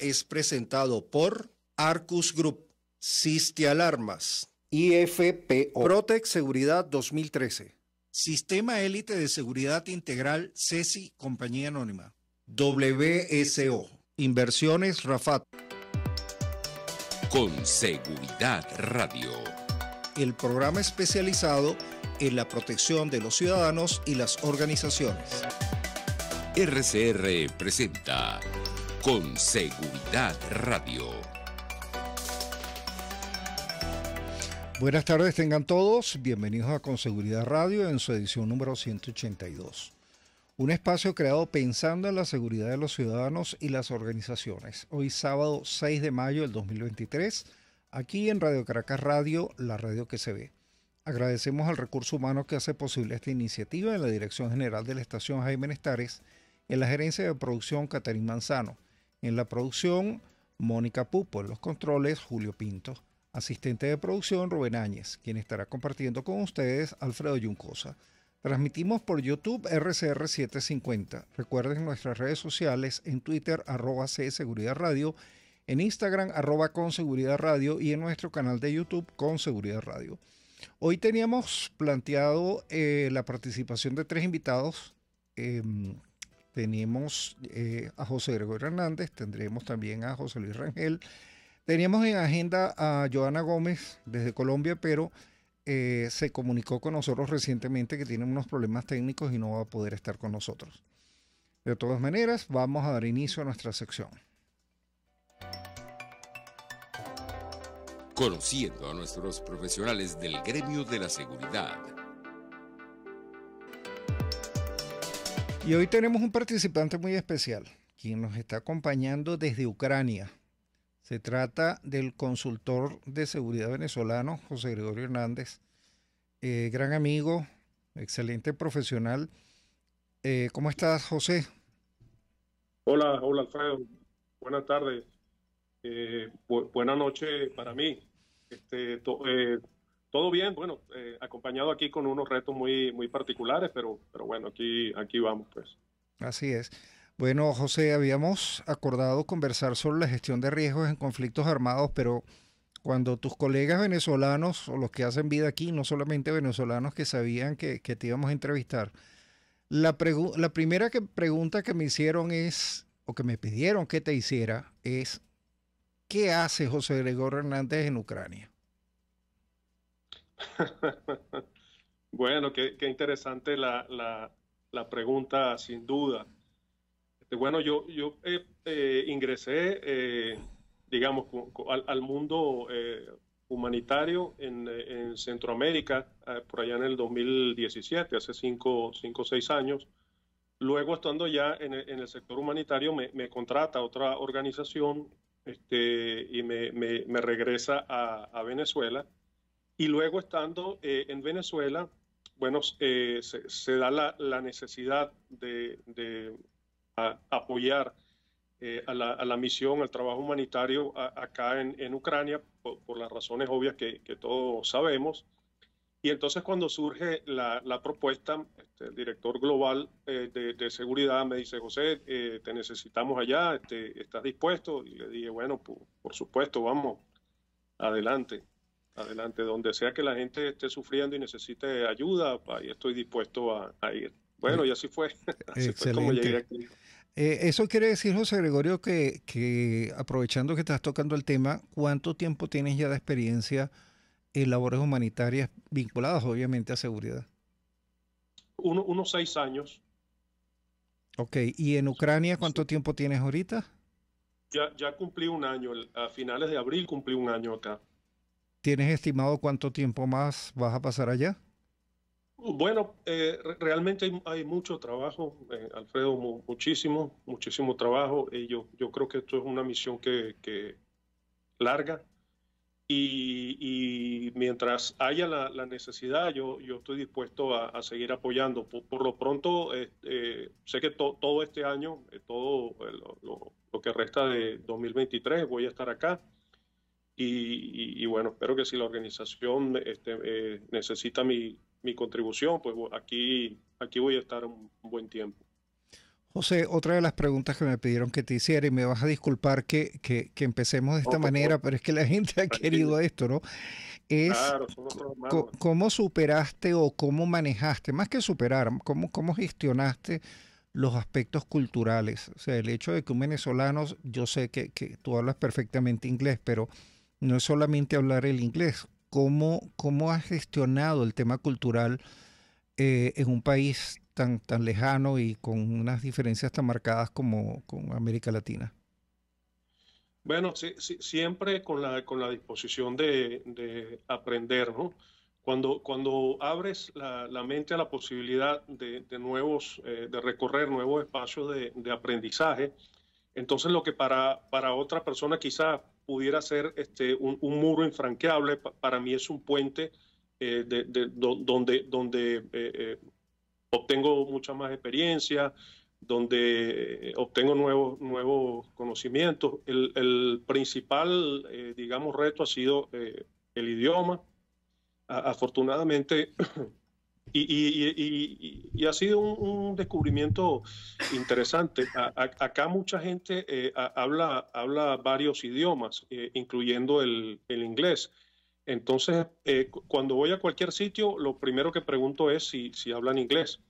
es presentado por Arcus Group, sistialarmas Alarmas, IFPO, Protec Seguridad 2013, Sistema Élite de Seguridad Integral, CESI, Compañía Anónima, WSO, Inversiones Rafat. Con Seguridad Radio. El programa especializado en la protección de los ciudadanos y las organizaciones. RCR presenta con Seguridad Radio. Buenas tardes tengan todos, bienvenidos a Con Seguridad Radio en su edición número 182. Un espacio creado pensando en la seguridad de los ciudadanos y las organizaciones. Hoy sábado 6 de mayo del 2023, aquí en Radio Caracas Radio, la radio que se ve. Agradecemos al recurso humano que hace posible esta iniciativa en la Dirección General de la Estación Jaime Nestares, en la Gerencia de Producción Catarín Manzano en la producción, Mónica Pupo. En los controles, Julio Pinto. Asistente de producción, Rubén Áñez, quien estará compartiendo con ustedes Alfredo Yuncosa. Transmitimos por YouTube RCR 750. Recuerden nuestras redes sociales en Twitter arroba C Seguridad Radio, en Instagram arroba con Seguridad Radio y en nuestro canal de YouTube con Seguridad Radio. Hoy teníamos planteado eh, la participación de tres invitados em, tenemos eh, a José Gregorio Hernández, tendremos también a José Luis Rangel. Teníamos en agenda a Joana Gómez desde Colombia, pero eh, se comunicó con nosotros recientemente que tiene unos problemas técnicos y no va a poder estar con nosotros. De todas maneras, vamos a dar inicio a nuestra sección. Conociendo a nuestros profesionales del gremio de la seguridad Y hoy tenemos un participante muy especial, quien nos está acompañando desde Ucrania. Se trata del consultor de seguridad venezolano, José Gregorio Hernández, eh, gran amigo, excelente profesional. Eh, ¿Cómo estás, José? Hola, hola Alfredo. Buenas tardes. Eh, Buenas noches buena para mí. Este, todo bien, bueno, eh, acompañado aquí con unos retos muy, muy particulares, pero, pero bueno, aquí, aquí vamos pues. Así es. Bueno, José, habíamos acordado conversar sobre la gestión de riesgos en conflictos armados, pero cuando tus colegas venezolanos o los que hacen vida aquí, no solamente venezolanos que sabían que, te íbamos a entrevistar, la, la primera pregunta que me hicieron es, o que me pidieron que te hiciera, es, ¿qué hace José Gregorio Hernández en Ucrania? bueno, qué, interesante la, pregunta, sin duda. Este, bueno, yo, yo eh, eh, ingresé, eh, digamos, al, mundo humanitario en, Centroamérica por allá en el 2017, hace cinco o seis años. Luego, estando ya en, el sector humanitario, me, contrata otra organización este, y me, regresa a Venezuela y luego estando eh, en Venezuela, bueno, eh, se, da la, necesidad de, apoyar eh, a, la, misión, al trabajo humanitario acá en, Ucrania, por, las razones obvias que, todos sabemos. Y entonces cuando surge la, propuesta, este, el director global de, seguridad me dice, José, te necesitamos allá, este, ¿estás dispuesto? Y le dije, bueno, pues por supuesto, vamos, adelante. Adelante, donde sea que la gente esté sufriendo y necesite ayuda, ahí estoy dispuesto a, ir. Bueno, y así fue. así fue como llegué aquí. Eh, eso quiere decir, José Gregorio, que, aprovechando que estás tocando el tema, ¿cuánto tiempo tienes ya de experiencia en labores humanitarias vinculadas obviamente a seguridad? unos seis años. Ok, ¿y en Ucrania cuánto tiempo tienes ahorita? Ya, ya cumplí un año, a finales de abril cumplí un año acá. ¿Tienes estimado cuánto tiempo más vas a pasar allá? Bueno, eh, realmente hay, mucho trabajo, eh, Alfredo, muchísimo, muchísimo trabajo. Eh, yo, yo, creo que esto es una misión que, que larga y, mientras haya la, necesidad, yo, yo, estoy dispuesto a, seguir apoyando. Por, lo pronto, este, sé que todo este año, todo lo, lo que resta de 2023, voy a estar acá. Y, bueno, espero que si la organización este, eh, necesita mi, mi, contribución, pues aquí, aquí voy a estar un, buen tiempo. José, otra de las preguntas que me pidieron que te hiciera, y me vas a disculpar que, que, empecemos de esta manera, pero es que la gente ha querido esto, ¿no? Es cómo superaste o cómo manejaste, más que superar, cómo, cómo gestionaste los aspectos culturales. O sea, el hecho de que un venezolano, yo sé que, que tú hablas perfectamente inglés, pero no es solamente hablar el inglés. ¿Cómo, cómo has gestionado el tema cultural eh, en un país tan, tan lejano y con unas diferencias tan marcadas como con América Latina? Bueno, siempre con la, con la disposición de, aprender, ¿no? Cuando, cuando abres la, mente a la posibilidad de, nuevos, eh, de recorrer nuevos espacios de, aprendizaje, entonces lo que para, para otra persona quizás pudiera ser este, un, muro infranqueable, para mí es un puente eh, de, donde, donde eh, eh, obtengo mucha más experiencia, donde obtengo nuevos, conocimientos. El, principal, digamos, reto ha sido el idioma. afortunadamente, Y, ha sido un, descubrimiento interesante. acá mucha gente eh, habla, habla varios idiomas, eh, incluyendo el, inglés. Entonces, eh, cuando voy a cualquier sitio, lo primero que pregunto es si, si hablan inglés.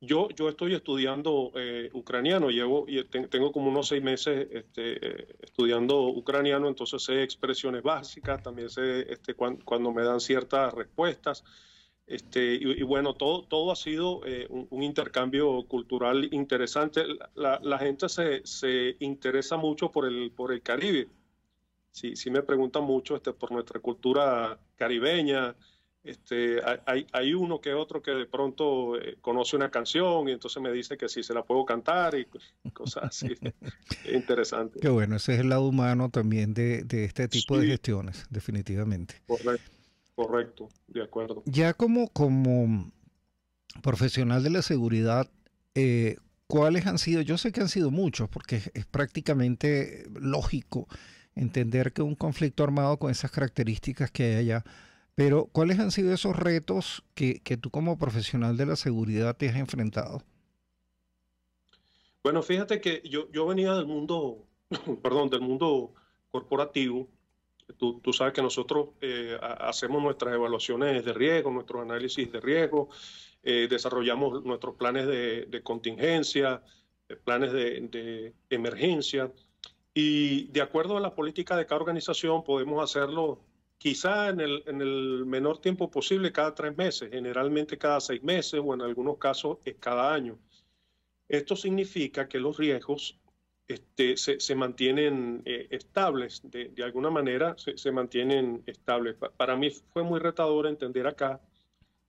Yo, yo estoy estudiando ucraniano, llevo, tengo como unos seis meses este, estudiando ucraniano, entonces sé expresiones básicas, también sé este, cuando me dan ciertas respuestas. Este, y, bueno, todo, todo ha sido eh, un, intercambio cultural interesante. La, gente se, se, interesa mucho por el, por el Caribe. Sí, sí me preguntan mucho este, por nuestra cultura caribeña. Este, hay, hay uno que otro que de pronto eh, conoce una canción y entonces me dice que sí se la puedo cantar y cosas así. interesante. Qué bueno, ese es el lado humano también de, de este tipo de gestiones, definitivamente. Correcto, de acuerdo. Ya como, como profesional de la seguridad, eh, ¿cuáles han sido? Yo sé que han sido muchos, porque es, prácticamente lógico entender que un conflicto armado con esas características que hay allá, pero ¿cuáles han sido esos retos que, tú como profesional de la seguridad te has enfrentado? Bueno, fíjate que yo, yo venía del mundo, perdón, del mundo corporativo, Tú, sabes que nosotros eh, hacemos nuestras evaluaciones de riesgo, nuestros análisis de riesgo, eh, desarrollamos nuestros planes de, contingencia, eh, planes de, emergencia. Y de acuerdo a la política de cada organización, podemos hacerlo quizá en el, en el menor tiempo posible, cada tres meses, generalmente cada seis meses o en algunos casos es cada año. Esto significa que los riesgos este, se, mantienen eh, estables, de, alguna manera se, mantienen estables. Para mí fue muy retador entender acá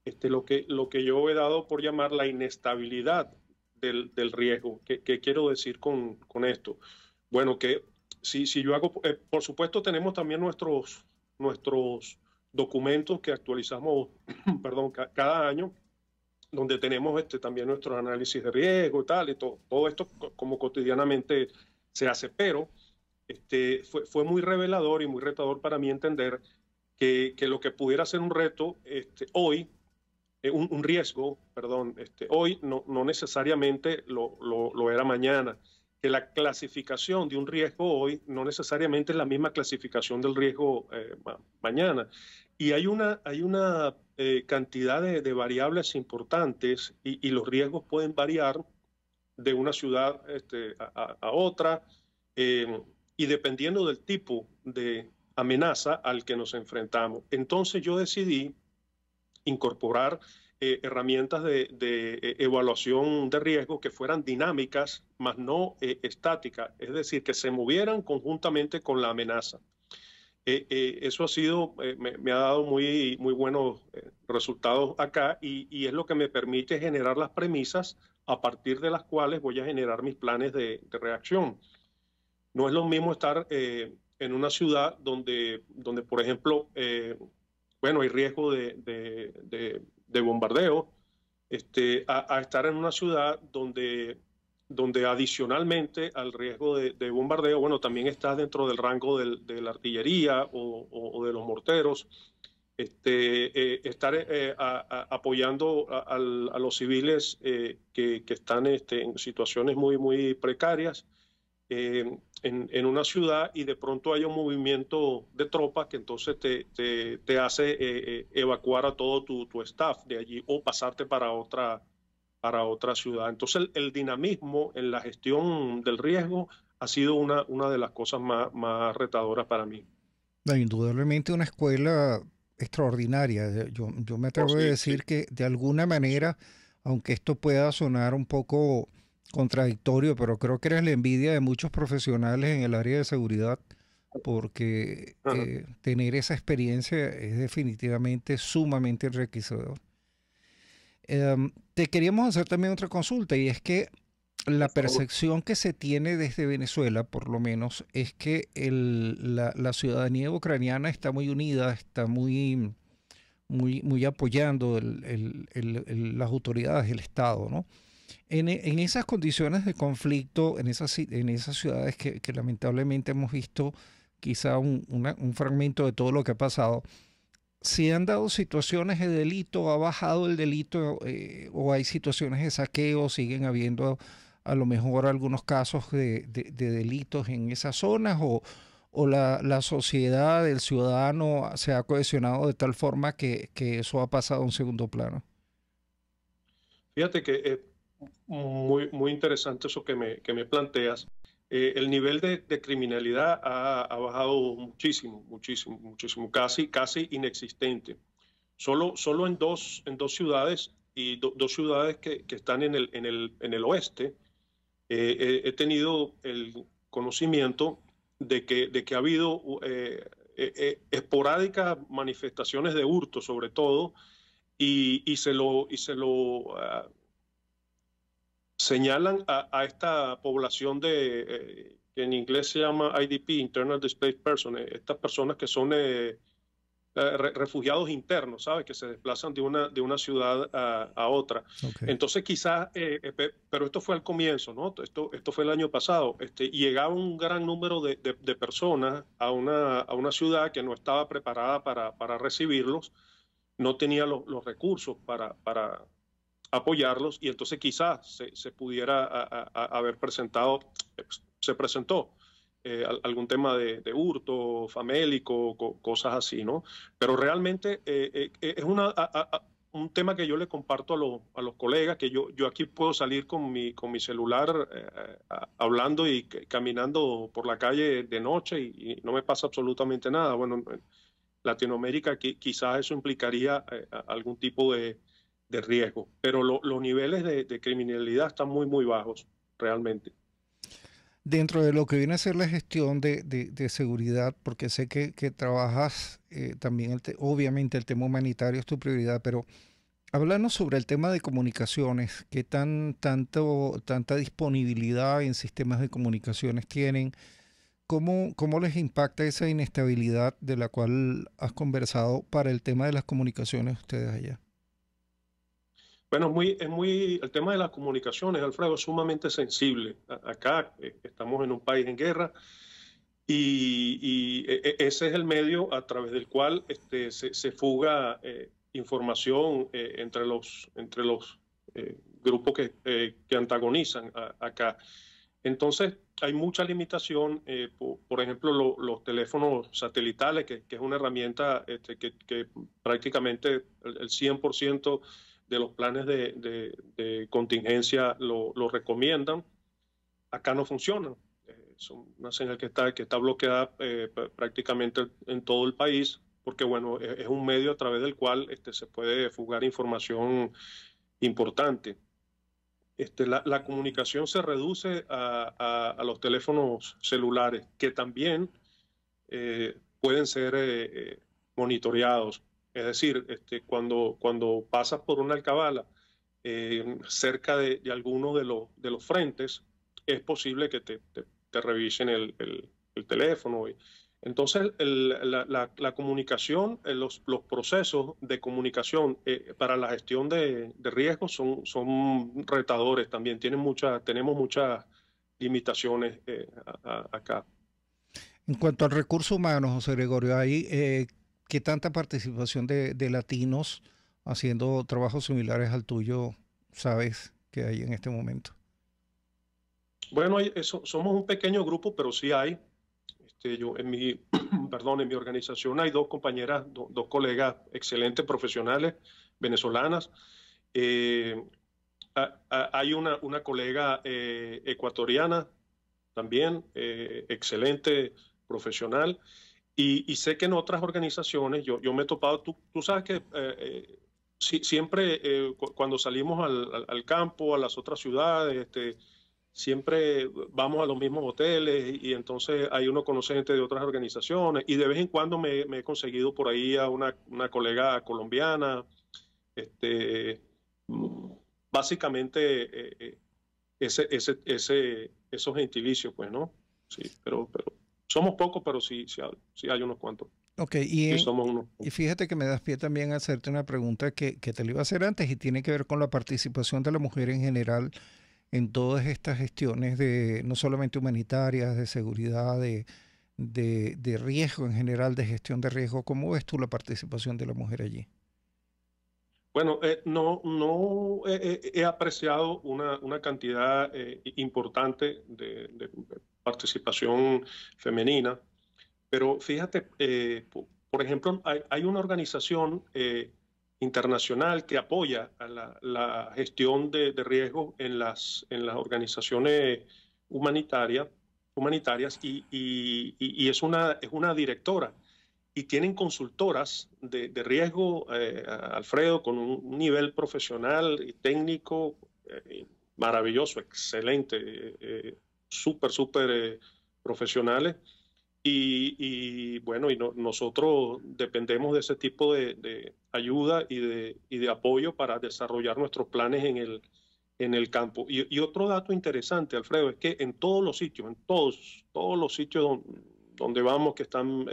este, lo, que, lo que yo he dado por llamar la inestabilidad del, riesgo. ¿Qué, quiero decir con, esto? Bueno, que si, si yo hago, eh, por supuesto tenemos también nuestros, nuestros documentos que actualizamos, perdón, cada año donde tenemos este, también nuestro análisis de riesgo y tal, y todo, todo esto como cotidianamente se hace, pero este, fue, fue muy revelador y muy retador para mí entender que, que lo que pudiera ser un reto este, hoy, eh, un, un, riesgo, perdón, este, hoy no, no necesariamente lo, lo, lo era mañana, que la clasificación de un riesgo hoy no necesariamente es la misma clasificación del riesgo eh, mañana, y hay una, hay una eh, cantidad de, variables importantes y, los riesgos pueden variar de una ciudad este, a, otra eh, y dependiendo del tipo de amenaza al que nos enfrentamos. Entonces yo decidí incorporar eh, herramientas de, evaluación de riesgo que fueran dinámicas, más no estáticas, es decir, que se movieran conjuntamente con la amenaza. Eh, eh, eso ha sido, eh, me, ha dado muy, muy buenos resultados acá y, es lo que me permite generar las premisas a partir de las cuales voy a generar mis planes de, reacción. No es lo mismo estar en una ciudad donde, donde por ejemplo, bueno, hay riesgo de, bombardeo, este, a, estar en una ciudad donde donde adicionalmente al riesgo de, bombardeo, bueno, también estás dentro del rango de la artillería o, de los morteros, este, eh, estar eh, apoyando a, los civiles eh, que, están este, en situaciones muy, muy precarias en, una ciudad y de pronto hay un movimiento de tropas que entonces te, hace evacuar a todo tu, tu staff de allí o pasarte para otra para otra ciudad. Entonces el, dinamismo en la gestión del riesgo ha sido una, una de las cosas más, retadoras para mí. indudablemente una escuela extraordinaria. Eh, yo, me atrevo oh, a decir que de alguna manera, aunque esto pueda sonar un poco contradictorio, pero creo que eres la envidia de muchos profesionales en el área de seguridad, porque eh, tener esa experiencia es definitivamente sumamente enriquecedor. Em, te queríamos hacer también otra consulta y es que la percepción que se tiene desde Venezuela, por lo menos, es que la, ciudadanía ucraniana está muy unida, está muy, muy, muy apoyando las autoridades, el Estado, ¿no? En, esas condiciones de conflicto, en esas, en esas ciudades que, lamentablemente hemos visto quizá un fragmento de todo lo que ha pasado, si han dado situaciones de delito, ha bajado el delito eh, o hay situaciones de saqueo, siguen habiendo a lo mejor algunos casos de, delitos en esas zonas o, o la, sociedad, el ciudadano se ha cohesionado de tal forma que, eso ha pasado a un segundo plano. Fíjate que es eh, muy, muy interesante eso que que me planteas. Eh, el nivel de, criminalidad ha, bajado muchísimo, muchísimo, muchísimo, casi, casi inexistente. Solo, solo en, dos, en dos ciudades y dos ciudades que, que, están en el, en el, en el oeste, eh, eh, he tenido el conocimiento de que, de que ha habido esporádicas manifestaciones de hurto, sobre todo, y, y se lo, y se lo ah, señalan a, esta población de, eh, que en inglés se llama IDP, Internal Displaced Persons, eh, estas personas que son eh, refugiados internos, ¿sabes? Que se desplazan de una, de una ciudad a, otra. Entonces quizás, pero esto fue al comienzo, ¿no? Esto, esto fue el año pasado. Este, llegaba un gran número de, personas a una, a una ciudad que no estaba preparada para, recibirlos, no tenía los recursos para apoyarlos y entonces quizás se, se pudiera haber presentado, pues, se presentó eh, algún tema de, hurto, famélico, cosas así, ¿no? Pero realmente eh, eh, es una, un tema que yo le comparto a, a, los colegas, que yo, yo aquí puedo salir con mi, con mi celular hablando y caminando por la calle de noche y, no me pasa absolutamente nada. Bueno, en Latinoamérica quizás eso implicaría algún tipo de, de riesgo. Pero los niveles de, criminalidad están muy, muy bajos, realmente. Dentro de lo que viene a ser la gestión de, seguridad, porque sé que, trabajas eh, también, obviamente el tema humanitario es tu prioridad, pero háblanos sobre el tema de comunicaciones, qué tan, tanto, tanta disponibilidad en sistemas de comunicaciones tienen, ¿Cómo, ¿cómo, les impacta esa inestabilidad de la cual has conversado para el tema de las comunicaciones ustedes allá? Bueno, muy, es muy, el tema de las comunicaciones, Alfredo, es sumamente sensible. acá eh, estamos en un país en guerra y, e, e, ese es el medio a través del cual este, se, fuga eh, información eh, entre los, entre los grupos que, que antagonizan acá. Entonces, hay mucha limitación, por, ejemplo, los teléfonos satelitales, que, que es una herramienta este, que, que, prácticamente el, el 100% de los planes de, contingencia lo, recomiendan, acá no funciona. es eh, una señal que está, que está bloqueada eh, prácticamente en todo el país, porque bueno, e, es, un medio a través del cual este, se puede fugar información importante. Este, la, comunicación se reduce a, los teléfonos celulares, que también eh, pueden ser monitoreados es decir, este, cuando, cuando pasas por una alcabala eh, cerca de, alguno de los, de los frentes, es posible que te, revisen el, teléfono. entonces, la, comunicación, eh, los, los, procesos de comunicación eh, para la gestión de, riesgos son, son retadores también. Tienen tenemos muchas limitaciones acá. En cuanto al recurso humano, José Gregorio, ahí, ¿Qué tanta participación de, latinos haciendo trabajos similares al tuyo sabes que hay en este momento? Bueno, eso, eh, somos un pequeño grupo, pero sí hay. Este, yo en mi, perdón, en mi organización hay dos compañeras, dos colegas excelentes profesionales venezolanas. Eh, hay una, colega eh, ecuatoriana también, excelente profesional. Y, sé que en otras organizaciones, yo, me he topado, tú, sabes que eh, eh, siempre eh, cuando salimos al, campo, a las otras ciudades, este, siempre vamos a los mismos hoteles y, entonces hay uno conoce gente de otras organizaciones y de vez en cuando me, he conseguido por ahí a una, colega colombiana. Este, básicamente ese, ese, ese, esos gentilicios, pues, ¿no? Sí, pero somos pocos, pero sí, sí, hay unos cuantos. Ok, y, y fíjate que me das pie también a hacerte una pregunta que, que te lo iba a hacer antes y tiene que ver con la participación de la mujer en general en todas estas gestiones de no solamente humanitarias, de seguridad, de, de riesgo en general, de gestión de riesgo. ¿Cómo ves tú la participación de la mujer allí? Bueno, eh, no, no eh, eh, he, apreciado una, una cantidad importante de, participación femenina, pero fíjate, por ejemplo, hay, una organización internacional que apoya a la, gestión de, riesgos en las, en las organizaciones humanitarias humanitarias y, y, y, es, una, es una directora y tienen consultoras de, de riesgo, eh, Alfredo, con un nivel profesional y técnico eh, maravilloso, excelente, eh, súper, súper profesionales. Y, bueno, y nosotros dependemos de ese tipo de, de ayuda y de, y de, apoyo para desarrollar nuestros planes en el, en el campo. Y, otro dato interesante, Alfredo, es que en todos los sitios, en todos, todos los sitios donde, donde vamos, que están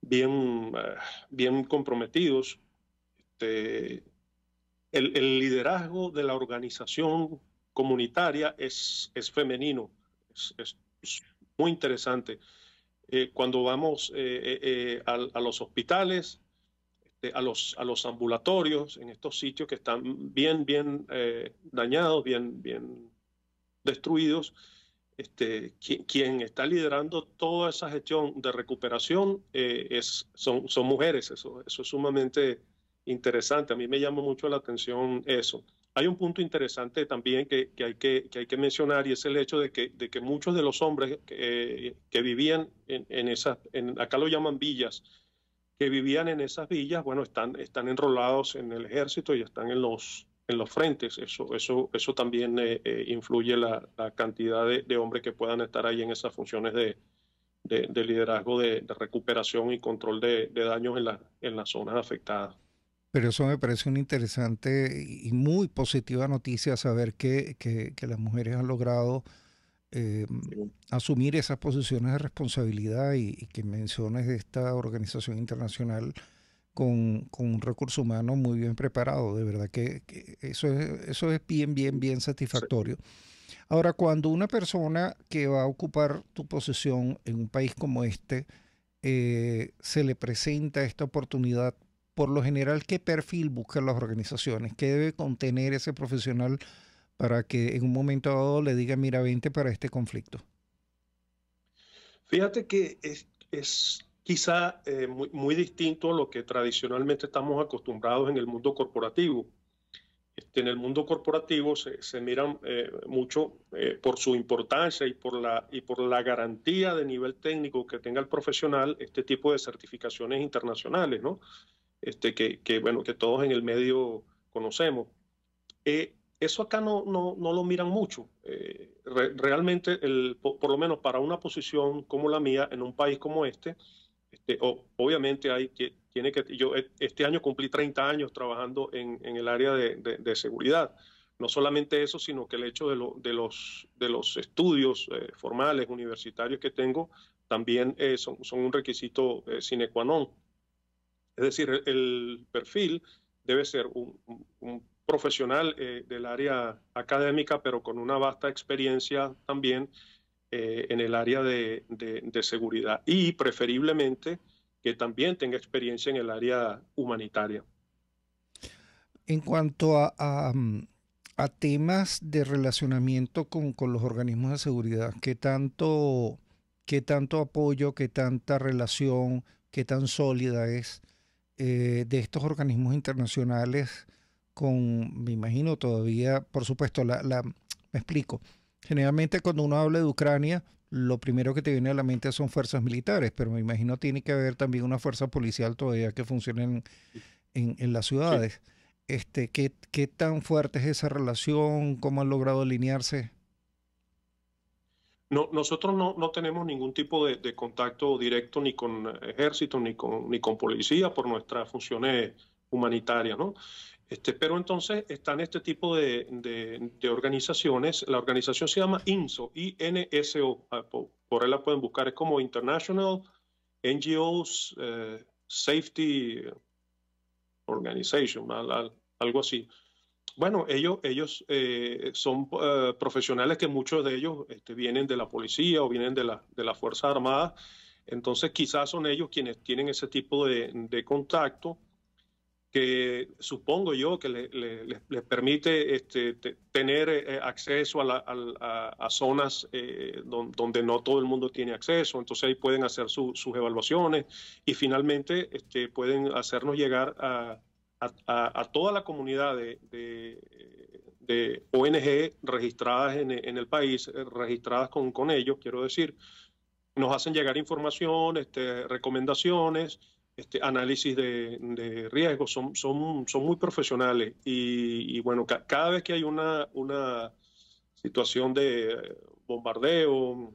bien, eh, bien comprometidos. Este, el, liderazgo de la organización comunitaria es, femenino, es, muy interesante. Eh, cuando vamos eh, a, los hospitales, este, a, los, ambulatorios, en estos sitios que están bien, bien dañados, bien, bien destruidos, este, quien, está liderando toda esa gestión de recuperación eh, es, son, son mujeres. Eso, eso es sumamente interesante. A mí me llama mucho la atención eso. Hay un punto interesante también que, hay, que, hay que mencionar y es el hecho de que, de que muchos de los hombres que, vivían en, en esas, acá lo llaman villas, que vivían en esas villas, bueno, están, están enrolados en el ejército y están en los, en los frentes. Eso, eso, eso también eh, eh, influye la, cantidad de, hombres que puedan estar ahí en esas funciones de, liderazgo, de, recuperación y control de, daños en, la, en las zonas afectadas. Pero eso me parece una interesante y muy positiva noticia, saber que, las mujeres han logrado eh, asumir esas posiciones de responsabilidad y, y que menciones de esta organización internacional con, un recurso humano muy bien preparado. De verdad que, eso, es, bien, bien, bien satisfactorio. Ahora, cuando una persona que va a ocupar tu posición en un país como este, eh, se le presenta esta oportunidad, por lo general, ¿qué perfil buscan las organizaciones? ¿Qué debe contener ese profesional para que en un momento dado le diga, mira, vente para este conflicto? Fíjate que es quizá eh, muy, distinto a lo que tradicionalmente estamos acostumbrados en el mundo corporativo. Este, en el mundo corporativo se, miran eh, mucho eh, por su importancia y por, la, y por la garantía de nivel técnico que tenga el profesional este tipo de certificaciones internacionales, Este, que, bueno, que todos en el medio conocemos. eso acá no, no, lo miran mucho. realmente, por, lo menos para una posición como la mía, en un país como este, este, obviamente hay que, tiene que, yo e, este año cumplí 30 años trabajando en, el área de, seguridad. No solamente eso, sino que el hecho de, de los, de los estudios eh, formales, universitarios que tengo, también eh, son, un requisito eh, sine qua non. Es decir, el, perfil debe ser un, un profesional del área académica, pero con una vasta experiencia también eh, en el área de, seguridad y preferiblemente que también tenga experiencia en el área humanitaria. En cuanto a, mm, temas de relacionamiento con, los organismos de seguridad, ¿qué tanto, qué tanto apoyo, qué tanta relación, qué tan sólida es eh, de estos organismos internacionales con, me imagino todavía, por supuesto, la me explico, Generalmente cuando uno habla de Ucrania, lo primero que te viene a la mente son fuerzas militares, pero me imagino tiene que haber también una fuerza policial todavía que funcione en, las ciudades. Este, ¿qué, ¿Qué tan fuerte es esa relación? ¿Cómo han logrado alinearse? No, nosotros no, no, tenemos ningún tipo de, contacto directo ni con ejército ni con, ni con policía por nuestras funciones humanitarias. ¿no? Este, pero entonces están este tipo de, organizaciones. La organización se llama INSO, I-N-S-O. Ah, por ahí la pueden buscar. Es como International NGOs eh, Safety Organization, algo así. Bueno, ellos, ellos eh, son eh, profesionales que muchos de ellos este, vienen de la policía o vienen de, la, de las Fuerzas Armadas. Entonces quizás son ellos quienes tienen ese tipo de, de contacto que supongo yo que les, permite este, tener eh, eh, acceso a, la, zonas eh, donde no todo el mundo tiene acceso, entonces ahí pueden hacer sus evaluaciones y finalmente este, pueden hacernos llegar a, toda la comunidad de, ONG registradas en, el país, registradas con, ellos, quiero decir, nos hacen llegar información, este, recomendaciones este, análisis de, de riesgos, son, son, muy profesionales y, bueno, cada vez que hay una, una situación de bombardeo,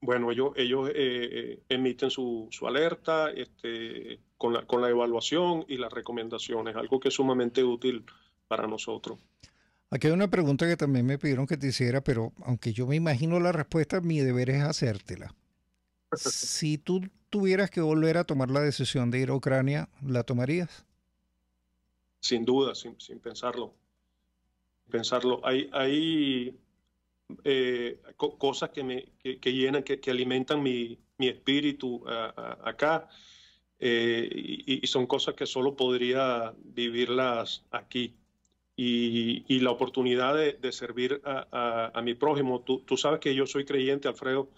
bueno, ellos, ellos eh, eh, emiten su, su alerta este, con, la, con la evaluación y las recomendaciones, algo que es sumamente útil para nosotros. Aquí hay una pregunta que también me pidieron que te hiciera, pero aunque yo me imagino la respuesta, mi deber es hacértela si tú tuvieras que volver a tomar la decisión de ir a Ucrania, ¿la tomarías? Sin duda, sin, sin pensarlo. Pensarlo. Hay, eh, cosas que me que, llenan, que, alimentan mi, espíritu acá. Eh, y, son cosas que solo podría vivirlas aquí. Y, la oportunidad de, servir a, mi prójimo. Tú, tú sabes que yo soy creyente, Alfredo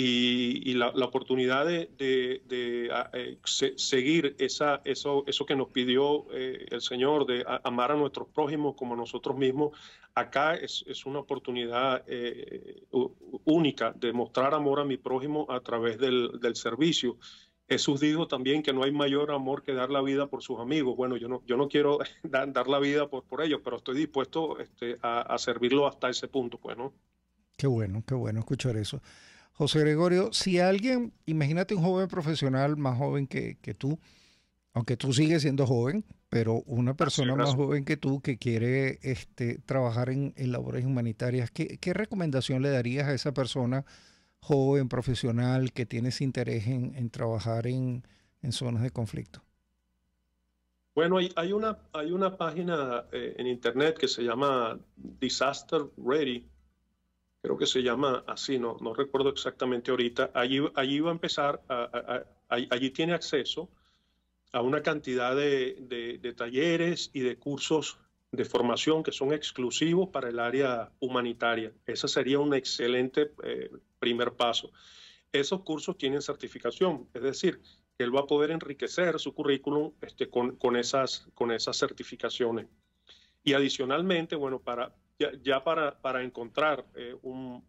y, la, oportunidad de, ah, eh, seguir esa, eso, eso que nos pidió eh, el Señor, de amar a nuestros prójimos como nosotros mismos, acá es, una oportunidad eh, única de mostrar amor a mi prójimo a través del, servicio. Jesús dijo también que no hay mayor amor que dar la vida por sus amigos. Bueno, yo no, yo no quiero dar, la vida por, ellos, pero estoy dispuesto este, a, servirlo hasta ese punto, pues, ¿no? Qué bueno, qué bueno escuchar eso. José Gregorio, si alguien, imagínate un joven profesional más joven que, tú, aunque tú sigues siendo joven, pero una persona más joven que tú que quiere este, trabajar en, labores humanitarias, ¿qué, ¿qué, recomendación le darías a esa persona joven, profesional, que tiene interés en, trabajar en, zonas de conflicto? Bueno, hay, una, hay una página eh, en internet que se llama Disaster Ready, creo que se llama así, no, no recuerdo exactamente ahorita, allí, allí va a empezar, a, allí tiene acceso a una cantidad de, talleres y de cursos de formación que son exclusivos para el área humanitaria. Ese sería un excelente eh, primer paso. Esos cursos tienen certificación, es decir, él va a poder enriquecer su currículum este, con, con, esas, con esas certificaciones. Y adicionalmente, bueno, para, ya, para, para, encontrar eh, un,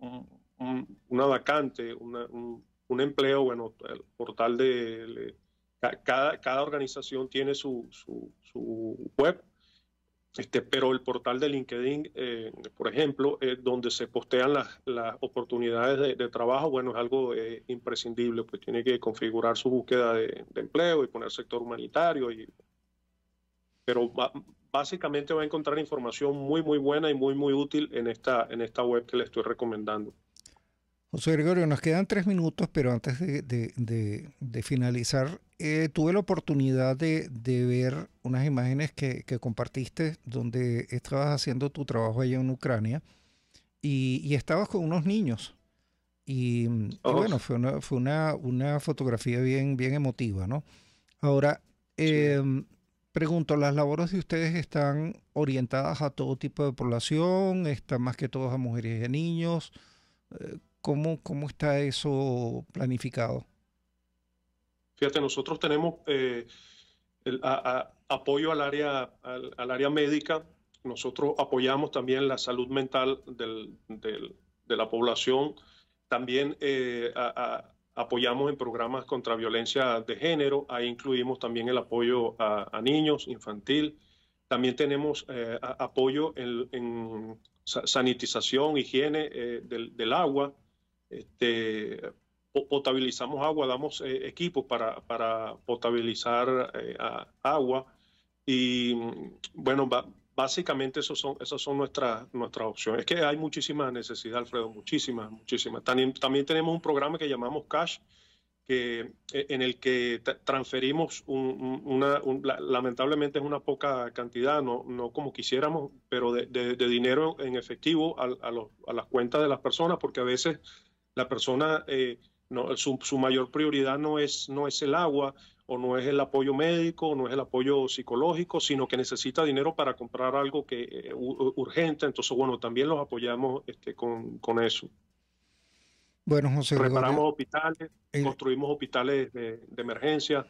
un, una vacante, un, empleo, bueno, el portal de... cada, cada, organización tiene su, su, su web, este, pero el portal de LinkedIn, eh, por ejemplo, eh, donde se postean las, las oportunidades de, de, trabajo, bueno, es algo eh, imprescindible, pues tiene que configurar su búsqueda de, de empleo y poner sector humanitario. Y, pero básicamente va a encontrar información muy, muy buena y muy, muy útil en esta, en esta web que le estoy recomendando. José Gregorio, nos quedan tres minutos, pero antes de, finalizar, eh, tuve la oportunidad de, ver unas imágenes que, compartiste donde estabas haciendo tu trabajo allá en Ucrania y, estabas con unos niños. Y, bueno, fue, una, fue una, una, fotografía bien, bien emotiva, ¿no? Ahora, eh, Pregunto, ¿las labores de ustedes están orientadas a todo tipo de población? ¿Están más que todas a mujeres y a niños? Eh, ¿Cómo, cómo está eso planificado? Fíjate, nosotros tenemos eh, apoyo al área, al, área médica. Nosotros apoyamos también la salud mental de la población. También eh, a, apoyamos en programas contra violencia de género, ahí incluimos también el apoyo a, niños, infantil, también tenemos eh, apoyo en, sanitización, higiene eh, del, agua, este, potabilizamos agua, damos eh, equipos para, potabilizar agua y mm, bueno, va, básicamente esas son, son nuestras, nuestras opciones. Es que hay muchísima necesidad, Alfredo, muchísimas, muchísimas. También, también tenemos un programa que llamamos Cash, que, eh, en el que transferimos una, lamentablemente es una poca cantidad, no, no como quisiéramos, pero de, dinero en efectivo a, las cuentas de las personas, porque a veces la persona, eh, su, su, mayor prioridad no es, no es el agua o no es el apoyo médico, o no es el apoyo psicológico, sino que necesita dinero para comprar algo que eh, urgente. Entonces, bueno, también los apoyamos este, con, eso. Bueno, José. Reparamos hospitales, construimos hospitales de, emergencia.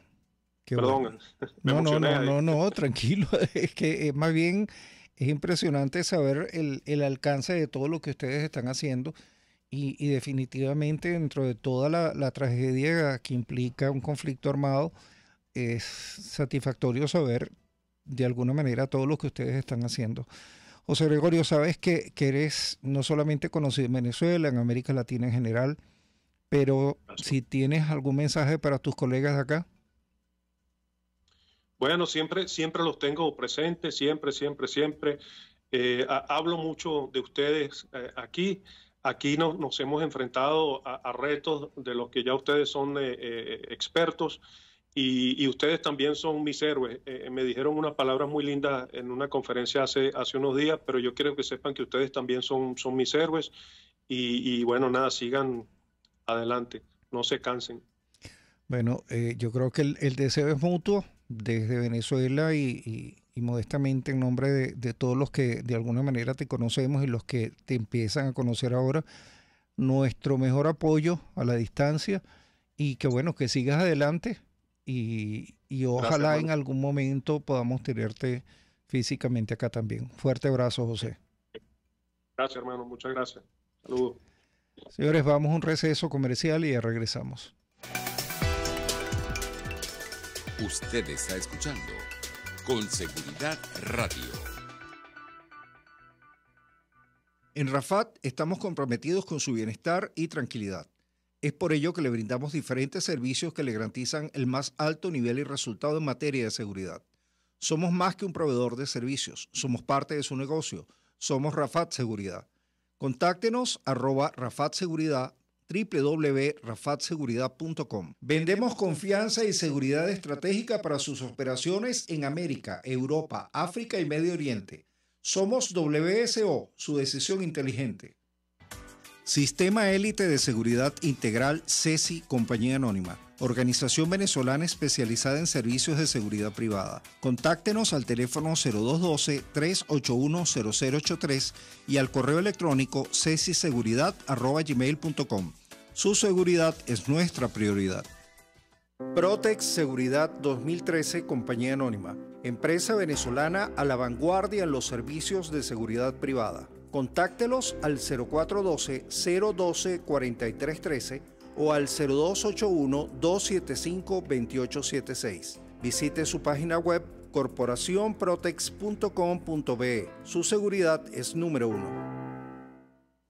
Perdón. No, no, no, no, no, tranquilo. Es que es eh, más bien es impresionante saber el, el alcance de todo lo que ustedes están haciendo y, definitivamente dentro de toda la, tragedia que implica un conflicto armado, es satisfactorio saber de alguna manera todo lo que ustedes están haciendo. José Gregorio, sabes que, querés eres no solamente conocido en Venezuela, en América Latina en general, pero si tienes algún mensaje para tus colegas acá. Bueno, siempre, siempre los tengo presentes, siempre, siempre, siempre. Eh, hablo mucho de ustedes eh, aquí. Aquí nos hemos enfrentado a, retos de los que ya ustedes son eh, eh, expertos y, ustedes también son mis héroes. Eh, me dijeron unas palabras muy lindas en una conferencia hace, hace unos días, pero yo quiero que sepan que ustedes también son, son mis héroes y, y bueno, nada, sigan adelante, no se cansen. Bueno, yo creo que el, el, deseo es mutuo desde Venezuela y, y modestamente en nombre de, todos los que de alguna manera te conocemos y los que te empiezan a conocer ahora, nuestro mejor apoyo a la distancia y que bueno, que sigas adelante y, y ojalá en algún momento podamos tenerte físicamente acá también. Fuerte abrazo, José. Gracias, hermano. Muchas gracias. Saludos. Señores, vamos a un receso comercial y ya regresamos. Usted está escuchando con Seguridad Radio. En Rafat estamos comprometidos con su bienestar y tranquilidad. Es por ello que le brindamos diferentes servicios que le garantizan el más alto nivel y resultado en materia de seguridad. Somos más que un proveedor de servicios, somos parte de su negocio, somos Rafat Seguridad. Contáctenos arroba Rafat Seguridad www.rafatseguridad.com. Vendemos confianza y seguridad estratégica para sus operaciones en América, Europa, África y Medio Oriente. Somos WSO, su decisión inteligente. Sistema Élite de Seguridad Integral CESI Compañía Anónima, organización venezolana especializada en servicios de seguridad privada. Contáctenos al teléfono 0212-381-0083 y al correo electrónico cesiseguridad.gmail.com. Su seguridad es nuestra prioridad. Protex Seguridad 2013, compañía anónima. Empresa venezolana a la vanguardia en los servicios de seguridad privada. Contáctelos al 0412-012-4313 o al 0281-275-2876. Visite su página web corporacionprotex.com.be. Su seguridad es número uno.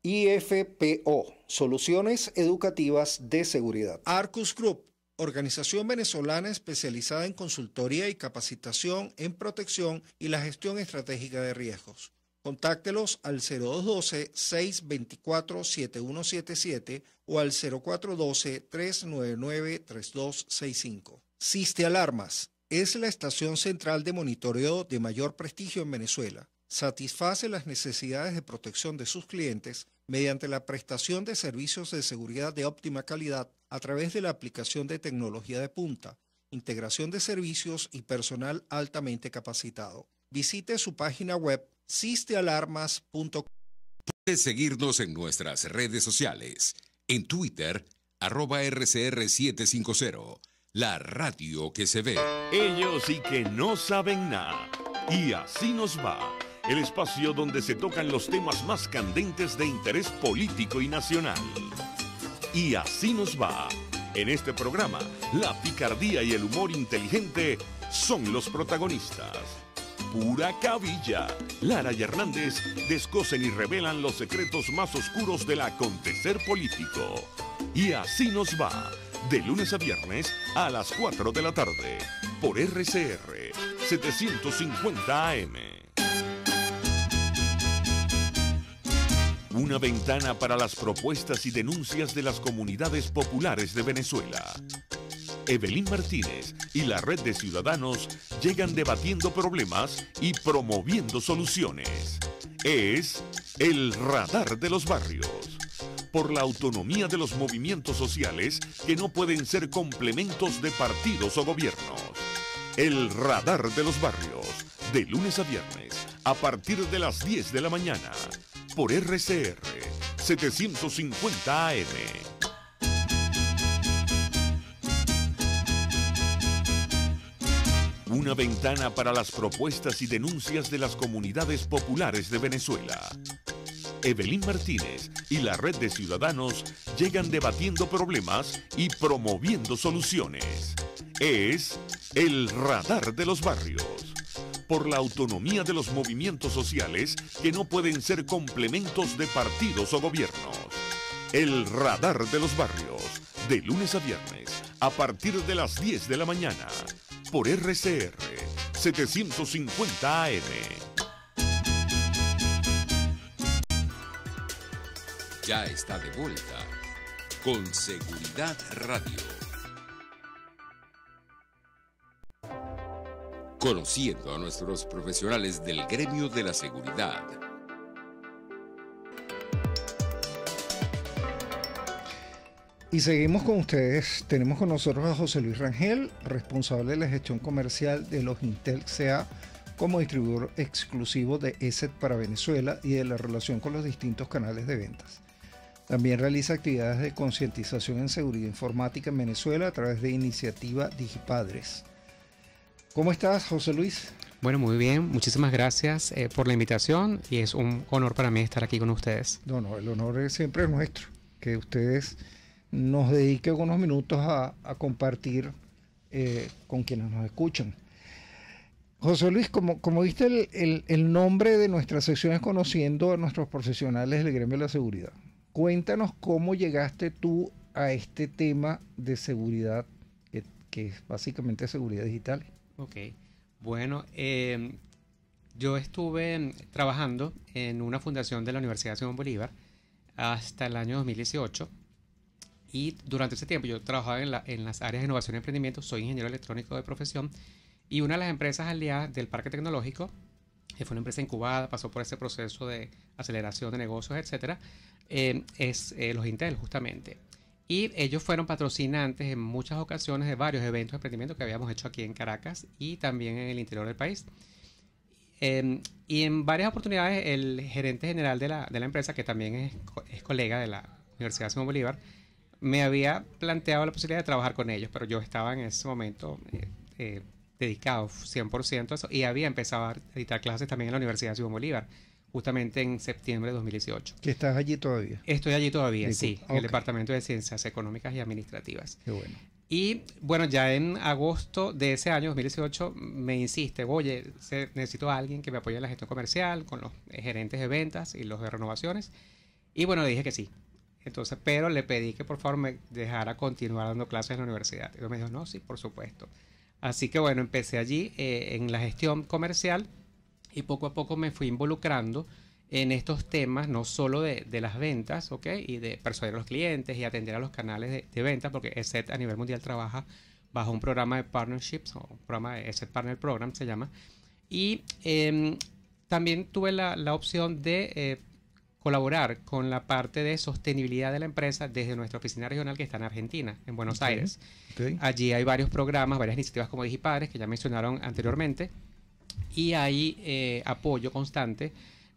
IFPO Soluciones educativas de seguridad. Arcus Group, organización venezolana especializada en consultoría y capacitación en protección y la gestión estratégica de riesgos. Contáctelos al 0212-624-7177 o al 0412-399-3265. Siste Alarmas es la estación central de monitoreo de mayor prestigio en Venezuela. Satisface las necesidades de protección de sus clientes mediante la prestación de servicios de seguridad de óptima calidad a través de la aplicación de tecnología de punta, integración de servicios y personal altamente capacitado. Visite su página web sistealarmas.com. Puede seguirnos en nuestras redes sociales, en Twitter, arroba RCR750, la radio que se ve. Ellos y que no saben nada. Y así nos va el espacio donde se tocan los temas más candentes de interés político y nacional. Y así nos va. En este programa, la picardía y el humor inteligente son los protagonistas. Pura cabilla. Lara y Hernández descosen y revelan los secretos más oscuros del acontecer político. Y así nos va. De lunes a viernes a las 4 de la tarde. Por RCR 750 AM. una ventana para las propuestas y denuncias de las comunidades populares de Venezuela. Evelyn Martínez y la red de ciudadanos llegan debatiendo problemas y promoviendo soluciones. Es el radar de los barrios por la autonomía de los movimientos sociales que no pueden ser complementos de partidos o gobiernos. El radar de los barrios, de lunes a viernes, a partir de las 10 de la mañana por RCR 750 AM. Una ventana para las propuestas y denuncias de las comunidades populares de Venezuela. Evelyn Martínez y la red de ciudadanos llegan debatiendo problemas y promoviendo soluciones. Es el radar de los barrios por la autonomía de los movimientos sociales que no pueden ser complementos de partidos o gobiernos. El radar de los barrios, de lunes a viernes, a partir de las 10 de la mañana, por RCR 750 AM. Ya está de vuelta con Seguridad Radio. conociendo a nuestros profesionales del gremio de la seguridad. Y seguimos con ustedes. Tenemos con nosotros a José Luis Rangel, responsable de la gestión comercial de los Intel CA como distribuidor exclusivo de ESET para Venezuela y de la relación con los distintos canales de ventas. También realiza actividades de concientización en seguridad informática en Venezuela a través de iniciativa Digipadres. ¿Cómo estás, José Luis? Bueno, muy bien, muchísimas gracias eh, por la invitación y es un honor para mí estar aquí con ustedes. No, no, el honor es siempre nuestro, que ustedes nos dediquen unos minutos a, compartir eh, con quienes nos escuchan. José Luis, como, viste el, nombre de nuestra sección es Conociendo a nuestros profesionales del gremio de la seguridad. Cuéntanos cómo llegaste tú a este tema de seguridad, que es básicamente seguridad digital. Ok, bueno, em, yo estuve trabajando en una fundación de la Universidad de Simón Bolívar hasta el año 2018 y durante ese tiempo yo trabajaba en, las áreas de innovación y emprendimiento, soy ingeniero electrónico de profesión y una de las empresas aliadas del Parque Tecnológico, que fue una empresa incubada, pasó por ese proceso de aceleración de negocios, etc., eh, es eh, los Intel justamente. Y ellos fueron patrocinantes en muchas ocasiones de varios eventos de emprendimiento que habíamos hecho aquí en Caracas y también en el interior del país. Em, y en varias oportunidades el gerente general de la, empresa, que también es, colega de la Universidad Simón Bolívar, me había planteado la posibilidad de trabajar con ellos, pero yo estaba en ese momento eh, eh, dedicado 100% a eso y había empezado a editar clases también en la Universidad Simón Bolívar justamente en septiembre de 2018. ¿Que estás allí todavía? Estoy allí todavía, sí, en el Departamento de Ciencias Económicas y Administrativas. Qué bueno. Y bueno, ya en agosto de ese año, 2018, me insiste, oye, necesito a alguien que me apoye en la gestión comercial, con los eh, gerentes de ventas y los de renovaciones. Y bueno, le dije que sí. Entonces, pero le pedí que por favor me dejara continuar dando clases en la universidad. Y él me dijo, no, sí, por supuesto. Así que bueno, empecé allí eh, en la gestión comercial y poco a poco me fui involucrando en estos temas, no solo de, de las ventas, ¿ok? Y de persuadir a los clientes y atender a los canales de, de ventas, porque ESET a nivel mundial trabaja bajo un programa de partnerships, un programa de ESET Partner Program se llama. Y em, también tuve la, la opción de eh, colaborar con la parte de sostenibilidad de la empresa desde nuestra oficina regional que está en Argentina, en Buenos Aires. Allí hay varios programas, varias iniciativas como Digipadres que ya mencionaron anteriormente y hay eh, apoyo constante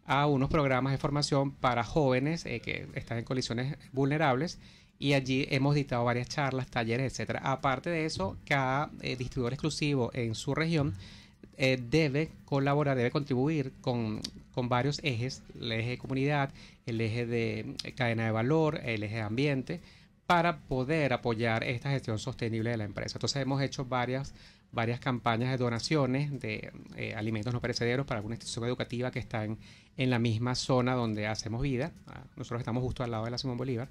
a unos programas de formación para jóvenes eh, que están en condiciones vulnerables y allí hemos dictado varias charlas, talleres, etcétera. Aparte de eso, cada eh, distribuidor exclusivo en su región debe colaborar, debe contribuir con, con, varios ejes, el eje de comunidad, el eje de cadena de valor, el eje de ambiente, para poder apoyar esta gestión sostenible de la empresa. Entonces hemos hecho varias varias campañas de donaciones de eh, alimentos no perecederos para alguna institución educativa que están en la misma zona donde hacemos vida. Ah, nosotros estamos justo al lado de la Simón Bolívar.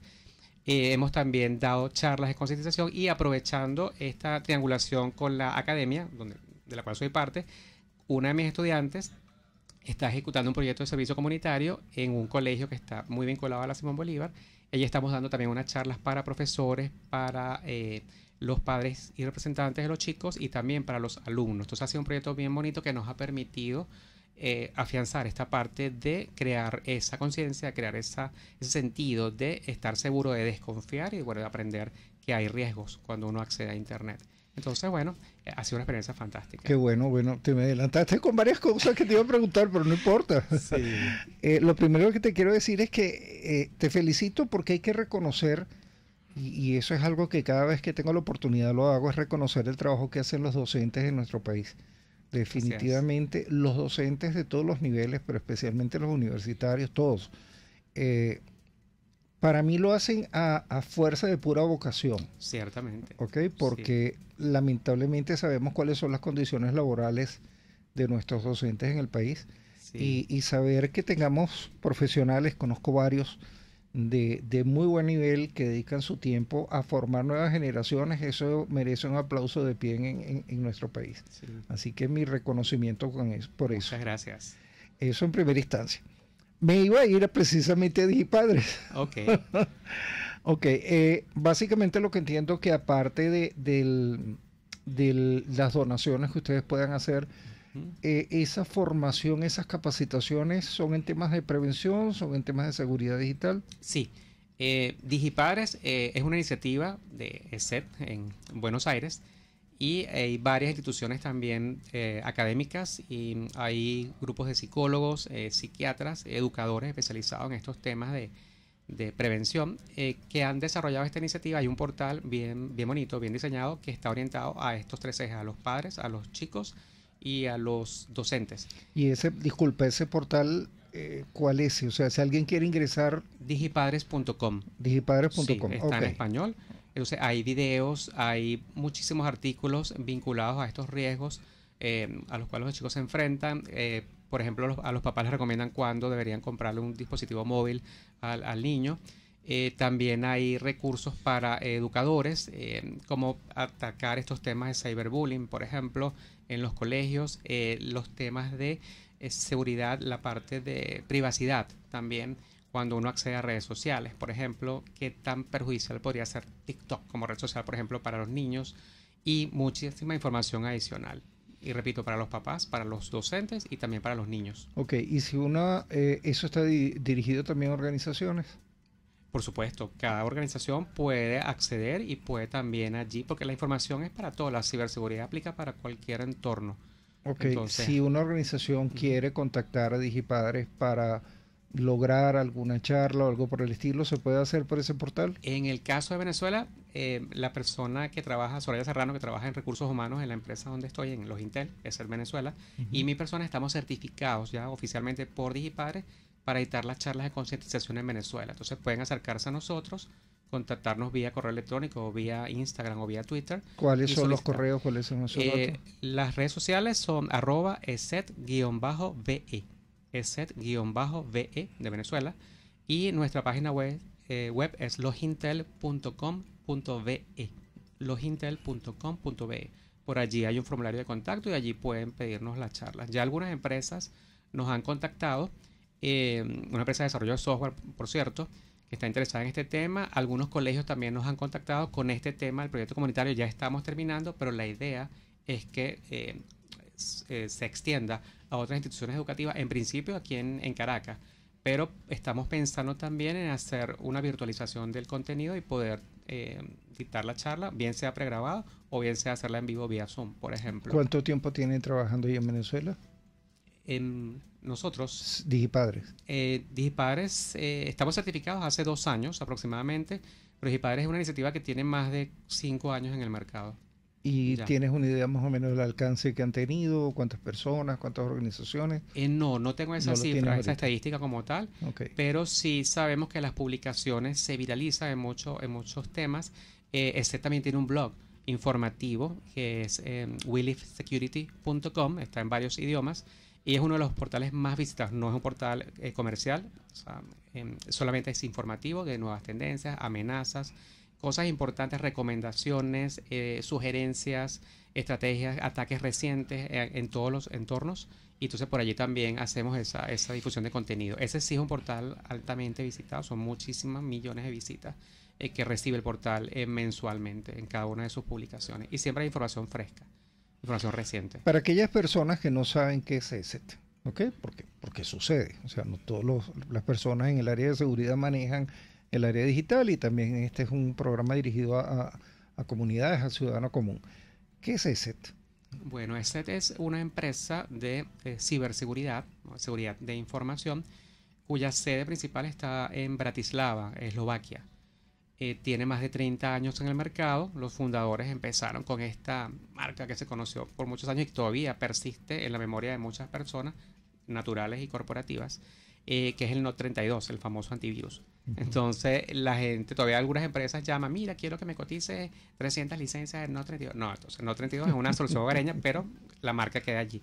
Eh, hemos también dado charlas de concientización y aprovechando esta triangulación con la academia, donde, de la cual soy parte, una de mis estudiantes está ejecutando un proyecto de servicio comunitario en un colegio que está muy vinculado a la Simón Bolívar. Ella estamos dando también unas charlas para profesores, para eh, los padres y representantes de los chicos y también para los alumnos. Entonces ha sido un proyecto bien bonito que nos ha permitido eh, afianzar esta parte de crear esa conciencia, crear esa, ese sentido de estar seguro de desconfiar y de aprender que hay riesgos cuando uno accede a Internet. Entonces, bueno, eh, ha sido una experiencia fantástica. Qué bueno, bueno, te me adelantaste con varias cosas que te iba a preguntar, pero no importa. Eh, lo primero que te quiero decir es que te felicito porque hay que reconocer y, eso es algo que cada vez que tengo la oportunidad lo hago, es reconocer el trabajo que hacen los docentes en nuestro país. Definitivamente los docentes de todos los niveles, pero especialmente los universitarios, todos. Eh, para mí lo hacen a, fuerza de pura vocación. Ciertamente. ¿Ok? Porque lamentablemente sabemos cuáles son las condiciones laborales de nuestros docentes en el país. Y, y saber que tengamos profesionales, conozco varios, de, muy buen nivel que dedican su tiempo a formar nuevas generaciones, eso merece un aplauso de pie en, nuestro país. Así que mi reconocimiento con eso, por eso. Muchas gracias. Eso en primera instancia. Me iba a ir precisamente a Digipadres. Ok. ok, eh, básicamente lo que entiendo que aparte de las donaciones que ustedes puedan hacer, eh, esa formación, esas capacitaciones son en temas de prevención, son en temas de seguridad digital. Sí. Eh, eh es una iniciativa de ESET en Buenos Aires y hay varias instituciones también eh, académicas y hay grupos de psicólogos, eh, psiquiatras, educadores especializados en estos temas de, prevención que han desarrollado esta iniciativa. Hay un portal bien, bien bonito, bien diseñado que está orientado a estos tres ejes, a los padres, a los chicos, y a los docentes. Y ese, disculpe, ese portal eh, ¿cuál es? O sea, si alguien quiere ingresar... Digipadres.com. Digipadres.com. está en español. entonces hay videos, hay muchísimos artículos vinculados a estos riesgos eh, a los cuales los chicos se enfrentan. Eh, por ejemplo, a los papás les recomiendan cuándo deberían comprarle un dispositivo móvil al, al niño. también hay recursos para educadores, como atacar estos temas de cyberbullying, por ejemplo, en los colegios, eh, los temas de eh, seguridad, la parte de privacidad también cuando uno accede a redes sociales. Por ejemplo, qué tan perjudicial podría ser TikTok como red social, por ejemplo, para los niños y muchísima información adicional. Y repito, para los papás, para los docentes y también para los niños. Ok, y si una, eh, eso está dirigido también a organizaciones. Por supuesto, cada organización puede acceder y puede también allí, porque la información es para todos. la ciberseguridad aplica para cualquier entorno. Ok, si una organización quiere contactar a Digipadres para lograr alguna charla o algo por el estilo, ¿se puede hacer por ese portal? En el caso de Venezuela, eh, la persona que trabaja, Soraya Serrano, que trabaja en recursos humanos en la empresa donde estoy, en los Intel, es el Venezuela, y mi persona estamos certificados ya oficialmente por Digipadres para editar las charlas de concientización en Venezuela. Entonces pueden acercarse a nosotros, contactarnos vía correo electrónico o vía Instagram o vía Twitter. ¿Cuáles son los correos? ¿Cuáles son los eh, Las redes sociales son arroba eset-ve, eset-ve de Venezuela. Y nuestra página web, eh, web es logintel.com.be, logintel.com.be. Por allí hay un formulario de contacto y allí pueden pedirnos las charlas. Ya algunas empresas nos han contactado eh, una empresa de desarrollo de software, por cierto, que está interesada en este tema. Algunos colegios también nos han contactado con este tema, el proyecto comunitario ya estamos terminando, pero la idea es que eh, eh, se extienda a otras instituciones educativas, en principio aquí en, Caracas, pero estamos pensando también en hacer una virtualización del contenido y poder eh, dictar la charla, bien sea pregrabado o bien sea hacerla en vivo vía Zoom, por ejemplo. ¿Cuánto tiempo tienen trabajando ahí en Venezuela? nosotros... Digipadres. Eh, Digipadres, eh, estamos certificados hace dos años aproximadamente, pero Digipadres es una iniciativa que tiene más de cinco años en el mercado. ¿Y tienes una idea más o menos del alcance que han tenido? ¿Cuántas personas? ¿Cuántas organizaciones? Eh, no, no tengo esa cifra, esa estadística como tal, pero sí sabemos que las publicaciones se viralizan en, en muchos temas. Eh, este también tiene un blog informativo que es eh, willifsecurity.com, está en varios idiomas y es uno de los portales más visitados. No es un portal eh, comercial, em, solamente es informativo de nuevas tendencias, amenazas, cosas importantes, recomendaciones, eh, sugerencias, estrategias, ataques recientes eh, en todos los entornos. Y entonces por allí también hacemos esa, esa difusión de contenido. Ese sí es un portal altamente visitado, son muchísimas millones de visitas que recibe el portal mensualmente en cada una de sus publicaciones. Y siempre hay información fresca. Información reciente. Para aquellas personas que no saben qué es ESET, ¿ok? Porque, porque sucede. O sea, no todas las personas en el área de seguridad manejan el área digital y también este es un programa dirigido a, a, comunidades, al ciudadano común. ¿Qué es ESET? Bueno, ESET es una empresa de eh, ciberseguridad, seguridad de información, cuya sede principal está en Bratislava, Eslovaquia. Eh, tiene más de 30 años en el mercado. Los fundadores empezaron con esta marca que se conoció por muchos años y todavía persiste en la memoria de muchas personas, naturales y corporativas, eh, que es el No 32, el famoso antivirus. Entonces, la gente, todavía algunas empresas llaman, mira, quiero que me cotice 300 licencias del no 32. No, entonces el 32 es una solución hogareña, pero la marca queda allí.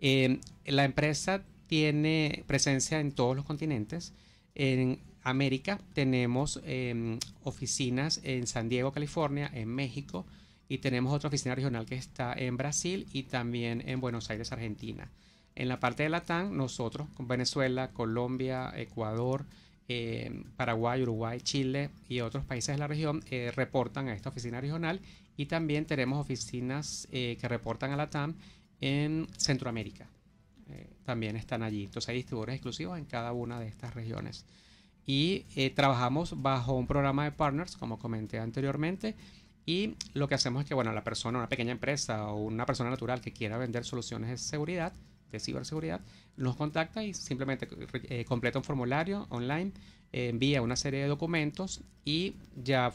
Eh, la empresa tiene presencia en todos los continentes. En América tenemos em, oficinas en San Diego, California, en México, y tenemos otra oficina regional que está en Brasil y también en Buenos Aires, Argentina. En la parte de Latam, nosotros, Venezuela, Colombia, Ecuador, em, Paraguay, Uruguay, Chile y otros países de la región eh, reportan a esta oficina regional y también tenemos oficinas eh, que reportan a la TAM en Centroamérica. Eh, también están allí. Entonces hay distribuidores exclusivos en cada una de estas regiones y eh, trabajamos bajo un programa de partners, como comenté anteriormente. Y lo que hacemos es que, bueno, la persona, una pequeña empresa o una persona natural que quiera vender soluciones de seguridad, de ciberseguridad, nos contacta y simplemente eh, completa un formulario online, eh, envía una serie de documentos y ya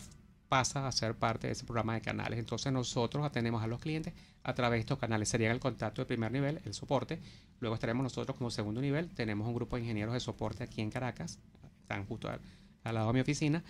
pasa a ser parte de ese programa de canales. Entonces nosotros atendemos a los clientes a través de estos canales. Sería el contacto de primer nivel, el soporte. Luego estaremos nosotros como segundo nivel. Tenemos un grupo de ingenieros de soporte aquí en Caracas, están justo al, lado de mi oficina.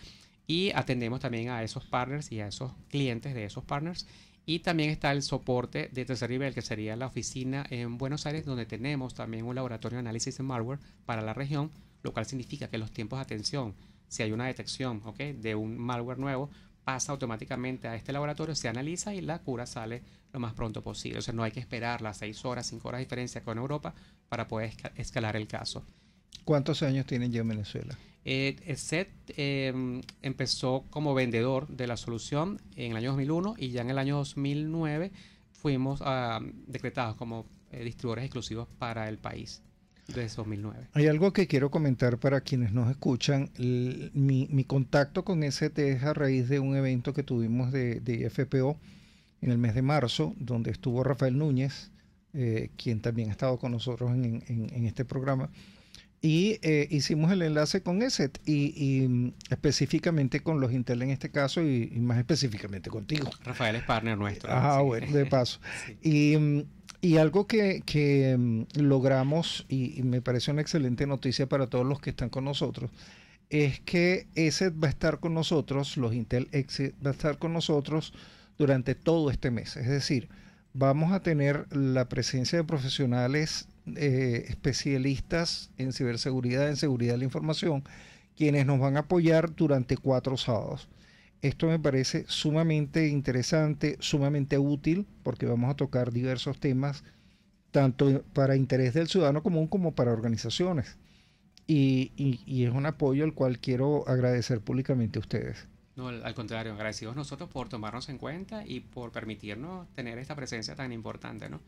Y atendemos también a esos partners y a esos clientes de esos partners. Y también está el soporte de tercer nivel, que sería la oficina en Buenos Aires, donde tenemos también un laboratorio de análisis de malware para la región, lo cual significa que los tiempos de atención, si hay una detección ¿okay? de un malware nuevo, pasa automáticamente a este laboratorio, se analiza y la cura sale lo más pronto posible. O sea, no hay que esperar las seis horas, 5 horas de diferencia con Europa para poder escalar el caso. ¿Cuántos años tienen ya en Venezuela? Eh, SET em, empezó como vendedor de la solución en el año 2001 y ya en el año 2009 fuimos ah, decretados como eh, distribuidores exclusivos para el país desde 2009. Hay algo que quiero comentar para quienes nos escuchan. mi, contacto con SET es a raíz de un evento que tuvimos de, FPO en el mes de marzo, donde estuvo Rafael Núñez, eh, quien también ha estado con nosotros en, en este programa. Y eh, hicimos el enlace con ESET y, mm, específicamente con los Intel en este caso y, más específicamente contigo. Rafael es partner nuestro. Ah, bueno, de paso. Mm, y, algo que, mm, logramos y, me parece una excelente noticia para todos los que están con nosotros es que ESET va a estar con nosotros, los Intel ESET va a estar con nosotros durante todo este mes. Es decir, vamos a tener la presencia de profesionales eh, especialistas en ciberseguridad, en seguridad de la información, quienes nos van a apoyar durante cuatro sábados. Esto me parece sumamente interesante, sumamente útil, porque vamos a tocar diversos temas, tanto para interés del ciudadano común como para organizaciones. Y, y es un apoyo al cual quiero agradecer públicamente a ustedes. No, al contrario, agradecidos nosotros por tomarnos en cuenta y por permitirnos tener esta presencia tan importante, ¿no?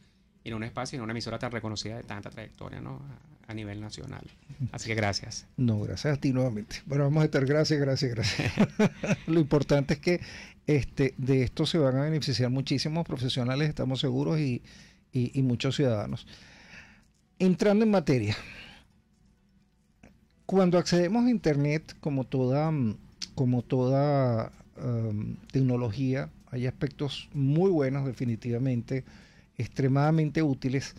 en un espacio, en una emisora tan reconocida de tanta trayectoria, ¿no? A, nivel nacional. Así que gracias. No, gracias a ti nuevamente. Bueno, vamos a estar, gracias, gracias, gracias. Lo importante es que este, de esto se van a beneficiar muchísimos profesionales, estamos seguros, y, muchos ciudadanos. Entrando en materia, cuando accedemos a Internet, como toda, mm, como toda mm, tecnología, hay aspectos muy buenos definitivamente extremadamente útiles,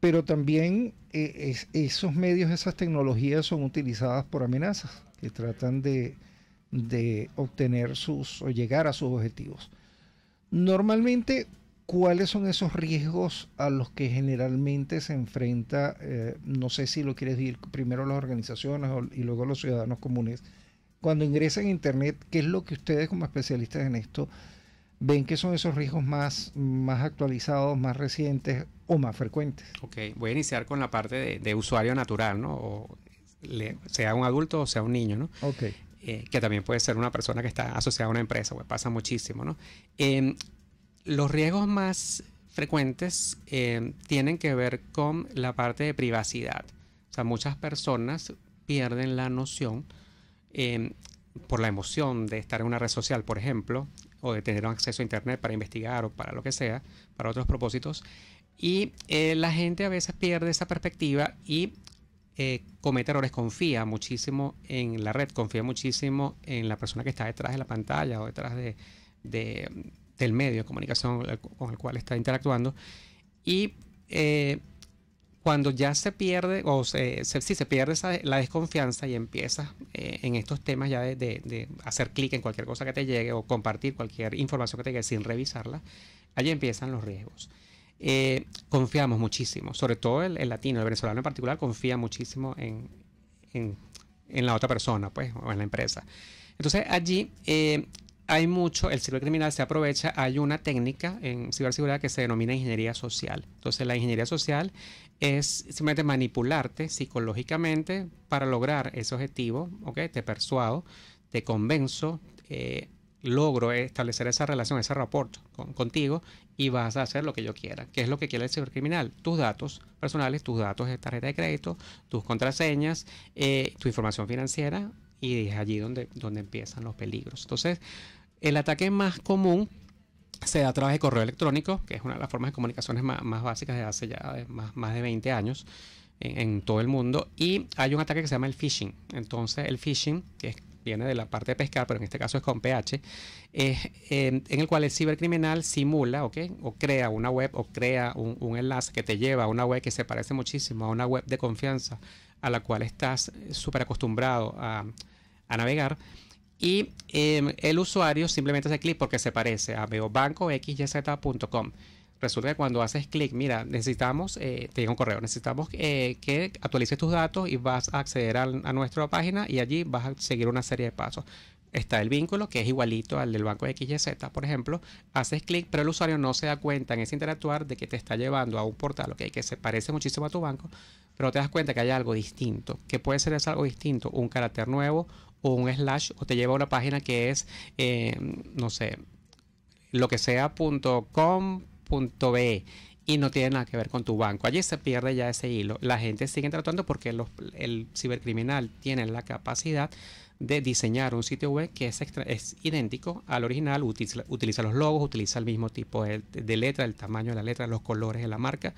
pero también eh, esos medios, esas tecnologías son utilizadas por amenazas que tratan de, de obtener sus o llegar a sus objetivos. Normalmente, ¿cuáles son esos riesgos a los que generalmente se enfrenta, eh, no sé si lo quieres decir primero las organizaciones y luego los ciudadanos comunes, cuando ingresan a Internet, qué es lo que ustedes como especialistas en esto ven que son esos riesgos más, más actualizados, más recientes o más frecuentes. Ok, voy a iniciar con la parte de, usuario natural, ¿no? O sea un adulto o sea un niño, ¿no? Ok. Eh, que también puede ser una persona que está asociada a una empresa, pues pasa muchísimo, ¿no? Em, los riesgos más frecuentes em, tienen que ver con la parte de privacidad. O sea, muchas personas pierden la noción em, por la emoción de estar en una red social, por ejemplo, o de tener acceso a Internet para investigar o para lo que sea, para otros propósitos. Y eh, la gente a veces pierde esa perspectiva y eh, comete errores, confía muchísimo en la red, confía muchísimo en la persona que está detrás de la pantalla o detrás de, del medio de comunicación con el cual está interactuando. Y eh, cuando ya se pierde, o si se pierde la desconfianza y empiezas eh, en estos temas ya de, hacer clic en cualquier cosa que te llegue o compartir cualquier información que te llegue sin revisarla, allí empiezan los riesgos. Eh, confiamos muchísimo, sobre todo el, latino, el venezolano en particular, confía muchísimo en, la otra persona, pues, o en la empresa. Entonces allí eh, hay mucho, el cibercriminal se aprovecha, hay una técnica en ciberseguridad que se denomina ingeniería social. Entonces la ingeniería social es simplemente manipularte psicológicamente para lograr ese objetivo, ¿ok? Te persuado, te convenzo, eh, logro establecer esa relación, ese rapport contigo y vas a hacer lo que yo quiera. ¿Qué es lo que quiere el cibercriminal? Tus datos personales, tus datos de tarjeta de crédito, tus contraseñas, eh, tu información financiera y es allí donde, donde empiezan los peligros. Entonces, el ataque más común se da a través de correo electrónico, que es una de las formas de comunicaciones más, básicas de hace ya más, de 20 años en, todo el mundo. Y hay un ataque que se llama el phishing. Entonces, el phishing, que viene de la parte de pescar, pero en este caso es con PH, es, em, en el cual el cibercriminal simula ¿okay? o crea una web o crea un, enlace que te lleva a una web que se parece muchísimo a una web de confianza a la cual estás eh, súper acostumbrado a, a navegar y em, el usuario simplemente hace clic porque se parece a veo bancoxyz.com. Resulta que cuando haces clic, mira, necesitamos, eh, te llega un correo, necesitamos eh, que actualices tus datos y vas a acceder a, nuestra página y allí vas a seguir una serie de pasos. Está el vínculo que es igualito al del banco XYZ, por ejemplo. Haces clic, pero el usuario no se da cuenta en ese interactuar de que te está llevando a un portal que se parece muchísimo a tu banco, pero te das cuenta que hay algo distinto. que puede ser algo distinto? Un carácter nuevo, un slash o te lleva a una página que es, eh, no sé, lo que sea punto punto y no tiene nada que ver con tu banco. Allí se pierde ya ese hilo. La gente sigue tratando porque los, el cibercriminal tiene la capacidad de diseñar un sitio web que es, extra, es idéntico al original, utiliza, los logos, utiliza el mismo tipo de, de letra, el tamaño de la letra, los colores de la marca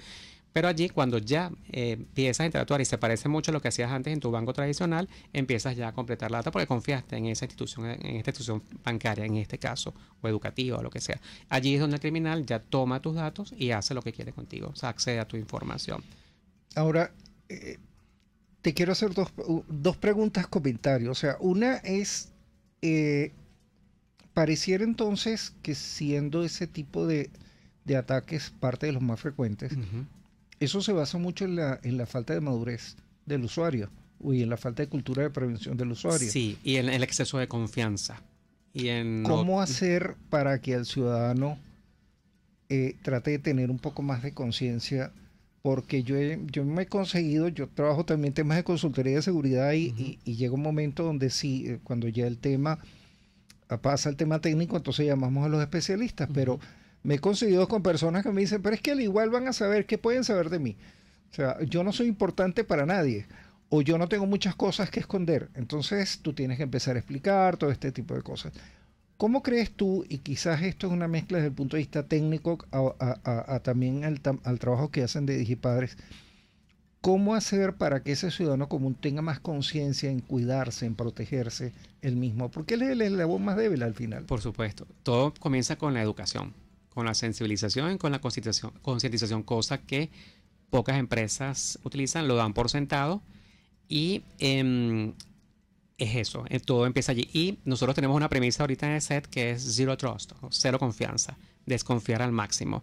pero allí cuando ya eh, empiezas a interactuar y se parece mucho a lo que hacías antes en tu banco tradicional, empiezas ya a completar la data porque confiaste en esa institución, en esta institución bancaria en este caso, o educativa o lo que sea. Allí es donde el criminal ya toma tus datos y hace lo que quiere contigo, o sea, accede a tu información. Ahora, eh, te quiero hacer dos, preguntas, comentarios. O sea, una es, eh, pareciera entonces que siendo ese tipo de, de ataques parte de los más frecuentes, eso se basa mucho en la, falta de madurez del usuario y en la falta de cultura de prevención del usuario. Sí, y en el exceso de confianza. Y en ¿Cómo hacer para que el ciudadano eh, trate de tener un poco más de conciencia? Porque yo, yo me he conseguido, yo trabajo también temas de consultoría de seguridad y, llega un momento donde sí, eh, cuando ya el tema ah, pasa el tema técnico, entonces llamamos a los especialistas, pero me he conseguido con personas que me dicen, pero es que al igual van a saber qué pueden saber de mí. O sea, yo no soy importante para nadie. O yo no tengo muchas cosas que esconder. Entonces tú tienes que empezar a explicar todo este tipo de cosas. ¿Cómo crees tú, y quizás esto es una mezcla desde el punto de vista técnico a, también al, trabajo que hacen de Digipadres, cómo hacer para que ese ciudadano común tenga más conciencia en cuidarse, en protegerse él mismo? Porque él es la voz más débil al final. Por supuesto, todo comienza con la educación con la sensibilización con la concientización, cosa que pocas empresas utilizan, lo dan por sentado y em, es eso, eh, todo empieza allí. Y nosotros tenemos una premisa ahorita en el set que es Zero Trust, cero confianza, desconfiar al máximo.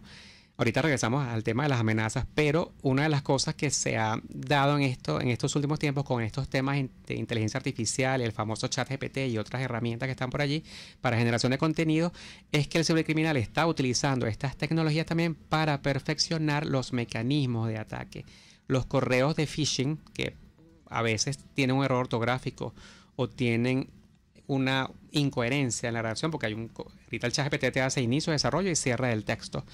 Ahorita regresamos al tema de las amenazas, pero una de las cosas que se ha dado en, esto, en estos últimos tiempos con estos temas de inteligencia artificial, el famoso chat GPT y otras herramientas que están por allí para generación de contenido, es que el cibercriminal está utilizando estas tecnologías también para perfeccionar los mecanismos de ataque. Los correos de phishing, que a veces tienen un error ortográfico o tienen una incoherencia en la redacción, porque hay un, ahorita el chat GPT te hace inicio, desarrollo y cierra el texto.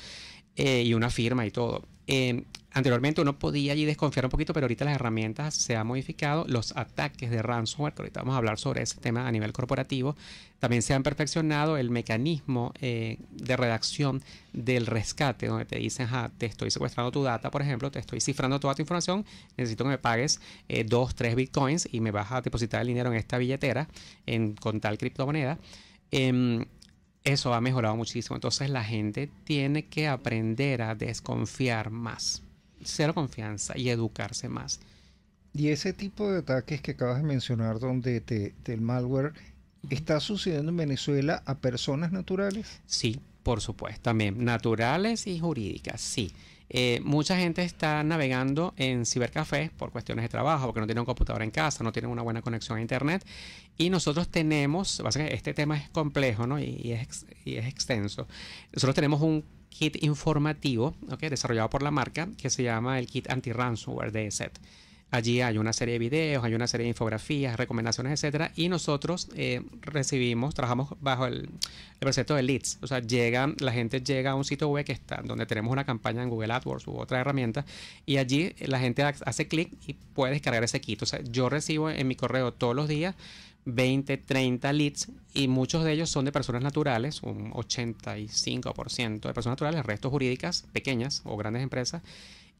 Eh, y una firma y todo. Eh, anteriormente uno podía allí desconfiar un poquito, pero ahorita las herramientas se han modificado. Los ataques de ransomware, que ahorita vamos a hablar sobre ese tema a nivel corporativo, también se han perfeccionado el mecanismo eh, de redacción del rescate, donde te dicen, ah, te estoy secuestrando tu data, por ejemplo, te estoy cifrando toda tu información, necesito que me pagues 2, 3 bitcoins y me vas a depositar el dinero en esta billetera en, con tal criptomoneda. Em, eso ha mejorado muchísimo. Entonces la gente tiene que aprender a desconfiar más, ser confianza y educarse más. Y ese tipo de ataques que acabas de mencionar, donde te, del malware, ¿está sucediendo en Venezuela a personas naturales? Sí, por supuesto, también naturales y jurídicas, sí. Eh, mucha gente está navegando en cibercafés por cuestiones de trabajo, porque no tienen un computador en casa, no tienen una buena conexión a internet. Y nosotros tenemos, básicamente, este tema es complejo ¿no? y, es, y es extenso. Nosotros tenemos un kit informativo okay, desarrollado por la marca que se llama el kit anti-ransomware de e Allí hay una serie de videos, hay una serie de infografías, recomendaciones, etcétera. Y nosotros eh, recibimos, trabajamos bajo el, de leads. O sea, la gente llega a un sitio web que está, donde tenemos una campaña en Google AdWords u otra herramienta, y allí la gente hace clic y puede descargar ese kit. O sea, yo recibo en mi correo todos los días 20, 30 leads y muchos de ellos son de personas naturales, un 85% de personas naturales, restos jurídicas pequeñas o grandes empresas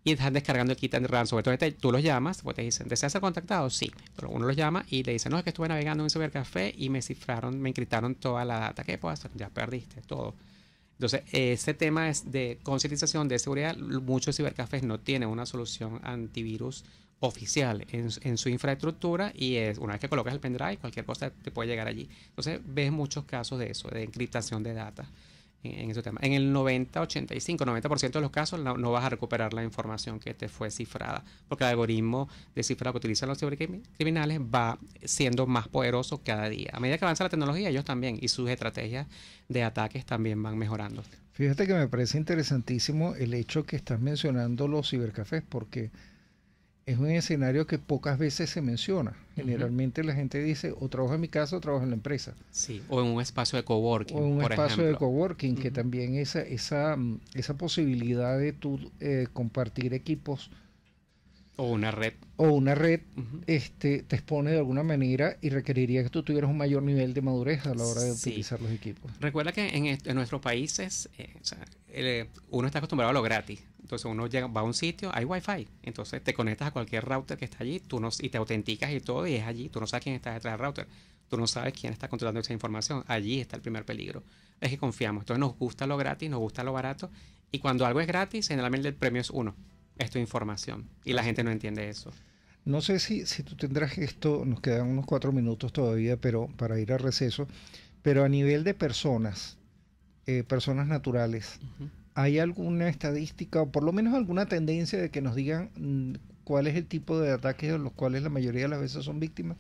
y están descargando el kit and sobre todo este tú los llamas, pues te dicen, ¿deseas ser contactado? Sí. Pero uno los llama y le dice, no, es que estuve navegando en un cibercafé y me cifraron, me encriptaron toda la data. ¿Qué puedo Ya perdiste todo. Entonces, ese tema es de concientización de seguridad. Muchos cibercafés no tienen una solución antivirus oficial en, su infraestructura y es una vez que colocas el pendrive, cualquier cosa te puede llegar allí. Entonces, ves muchos casos de eso, de encriptación de data en, ese tema En el 90, 85, 90% de los casos no, vas a recuperar la información que te fue cifrada, porque el algoritmo de cifra que utilizan los cibercriminales va siendo más poderoso cada día. A medida que avanza la tecnología, ellos también y sus estrategias de ataques también van mejorando. Fíjate que me parece interesantísimo el hecho que estás mencionando los cibercafés, porque es un escenario que pocas veces se menciona. Generalmente la gente dice o trabajo en mi casa o trabajo en la empresa. Sí, o en un espacio de coworking. O un espacio de coworking, que también esa, esa, mm, esa posibilidad de tú eh, compartir equipos. O una red. O una red este, te expone de alguna manera y requeriría que tú tuvieras un mayor nivel de madurez a la hora de utilizar los equipos. Recuerda que en, nuestros países eh, eh, uno está acostumbrado a lo gratis. Entonces uno llega, va a un sitio, hay Wi-Fi. Entonces te conectas a cualquier router que está allí tú no, y te autenticas y todo y es allí. Tú no sabes quién está detrás del router. Tú no sabes quién está controlando esa información. Allí está el primer peligro. Es que confiamos. Entonces nos gusta lo gratis, nos gusta lo barato. Y cuando algo es gratis, generalmente el premio es uno. Es tu información. Y la gente no entiende eso. No sé si, si tú tendrás esto, nos quedan unos cuatro minutos todavía pero para ir a receso, pero a nivel de personas, eh, personas naturales, ¿Hay alguna estadística o por lo menos alguna tendencia de que nos digan mm, cuál es el tipo de ataques de los cuales la mayoría de las veces son víctimas?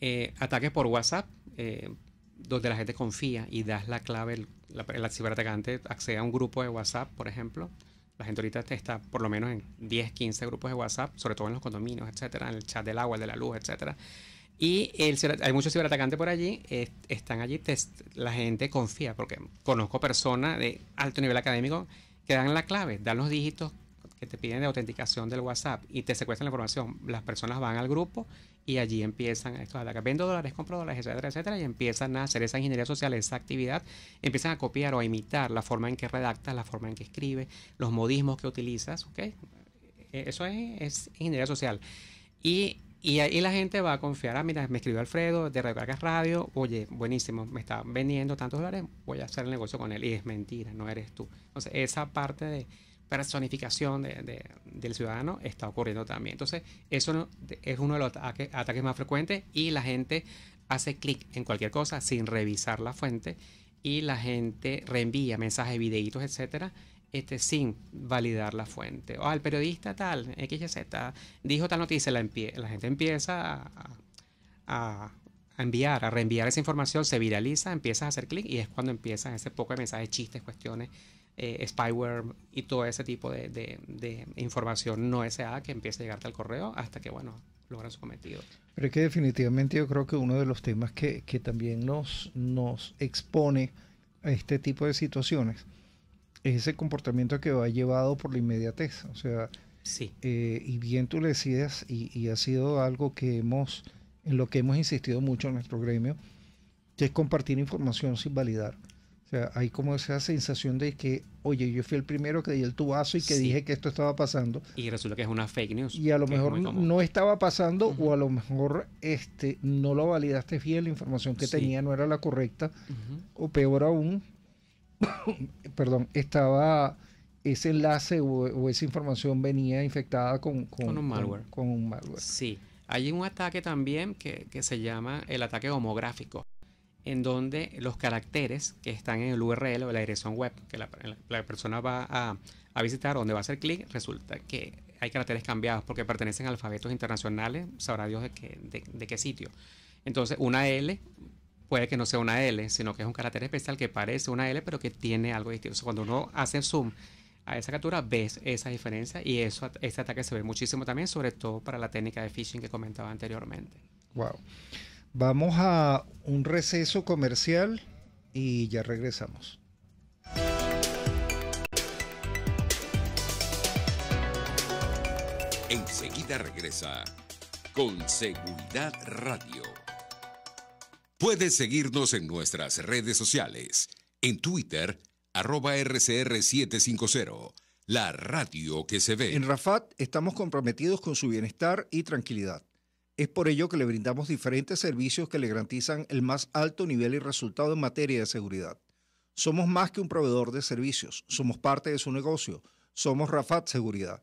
Eh, ataques por WhatsApp, eh, donde la gente confía y das la clave, la, el ciberatacante accede a un grupo de WhatsApp, por ejemplo. La gente ahorita está por lo menos en 10, 15 grupos de WhatsApp, sobre todo en los condominios, etcétera, en el chat del agua, el de la luz, etcétera y el, hay muchos ciberatacantes por allí, están allí, la gente confía, porque conozco personas de alto nivel académico que dan la clave, dan los dígitos que te piden de autenticación del WhatsApp y te secuestran la información. Las personas van al grupo y allí empiezan estos ataques. Vendo dólares, compro dólares, etcétera, etcétera, y empiezan a hacer esa ingeniería social, esa actividad, empiezan a copiar o a imitar la forma en que redactas, la forma en que escribes, los modismos que utilizas, ¿ok? E, eso es, es ingeniería social. Y y ahí la gente va a confiar, ah, mira, me escribió Alfredo de Radio Caracas Radio, oye, buenísimo, me está vendiendo tantos dólares, voy a hacer el negocio con él. Y es mentira, no eres tú. Entonces, esa parte de personificación del ciudadano está ocurriendo también. Entonces, eso es uno de los ataques, ataques más frecuentes y la gente hace clic en cualquier cosa sin revisar la fuente y la gente reenvía mensajes, videitos, etcétera, este, sin validar la fuente. O oh, al periodista tal, XYZ, dijo tal noticia, la, gente empieza a, enviar, a reenviar esa información, se viraliza, empiezas a hacer clic y es cuando empiezan ese poco de mensajes, chistes, cuestiones, eh, spyware y todo ese tipo de, información no deseada que empieza a llegarte al correo hasta que, bueno, logran su cometido. Pero es que definitivamente yo creo que uno de los temas que, que también nos, nos expone a este tipo de situaciones es ese comportamiento que va llevado por la inmediatez. O sea, sí. Eh, y bien tú le decías, y, ha sido algo que hemos, en lo que hemos insistido mucho en nuestro gremio, que es compartir información sin validar. O sea, hay como esa sensación de que, oye, yo fui el primero que di el tubazo y que dije que esto estaba pasando. Y resulta que es una fake news. Y a lo mejor no estaba pasando o a lo mejor este, no lo validaste bien, la información que tenía no era la correcta. O peor aún, perdón, estaba ese enlace o, esa información venía infectada con, con, un malware. Con, Sí. Hay un ataque también que, se llama el ataque homográfico, en donde los caracteres que están en el URL o la dirección web que la, persona va a, visitar, donde va a hacer clic, resulta que hay caracteres cambiados porque pertenecen a alfabetos internacionales, sabrá Dios de qué, de qué sitio. Entonces, una L puede que no sea una L, sino que es un carácter especial que parece una L, pero que tiene algo distinto. cuando uno hace zoom a esa captura, ves esa diferencia y eso, este ataque se ve muchísimo también, sobre todo para la técnica de phishing que comentaba anteriormente. Wow. Vamos a un receso comercial y ya regresamos. Enseguida regresa con Seguridad Radio. Puedes seguirnos en nuestras redes sociales, en Twitter, arroba RCR750, la radio que se ve. En Rafat estamos comprometidos con su bienestar y tranquilidad. Es por ello que le brindamos diferentes servicios que le garantizan el más alto nivel y resultado en materia de seguridad. Somos más que un proveedor de servicios, somos parte de su negocio, somos Rafat Seguridad.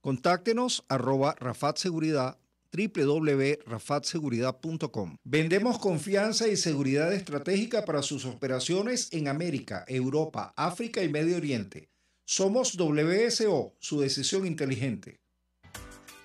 Contáctenos arroba Rafat Seguridad www.rafatseguridad.com. Vendemos confianza y seguridad estratégica para sus operaciones en América, Europa, África y Medio Oriente. Somos WSO, su decisión inteligente.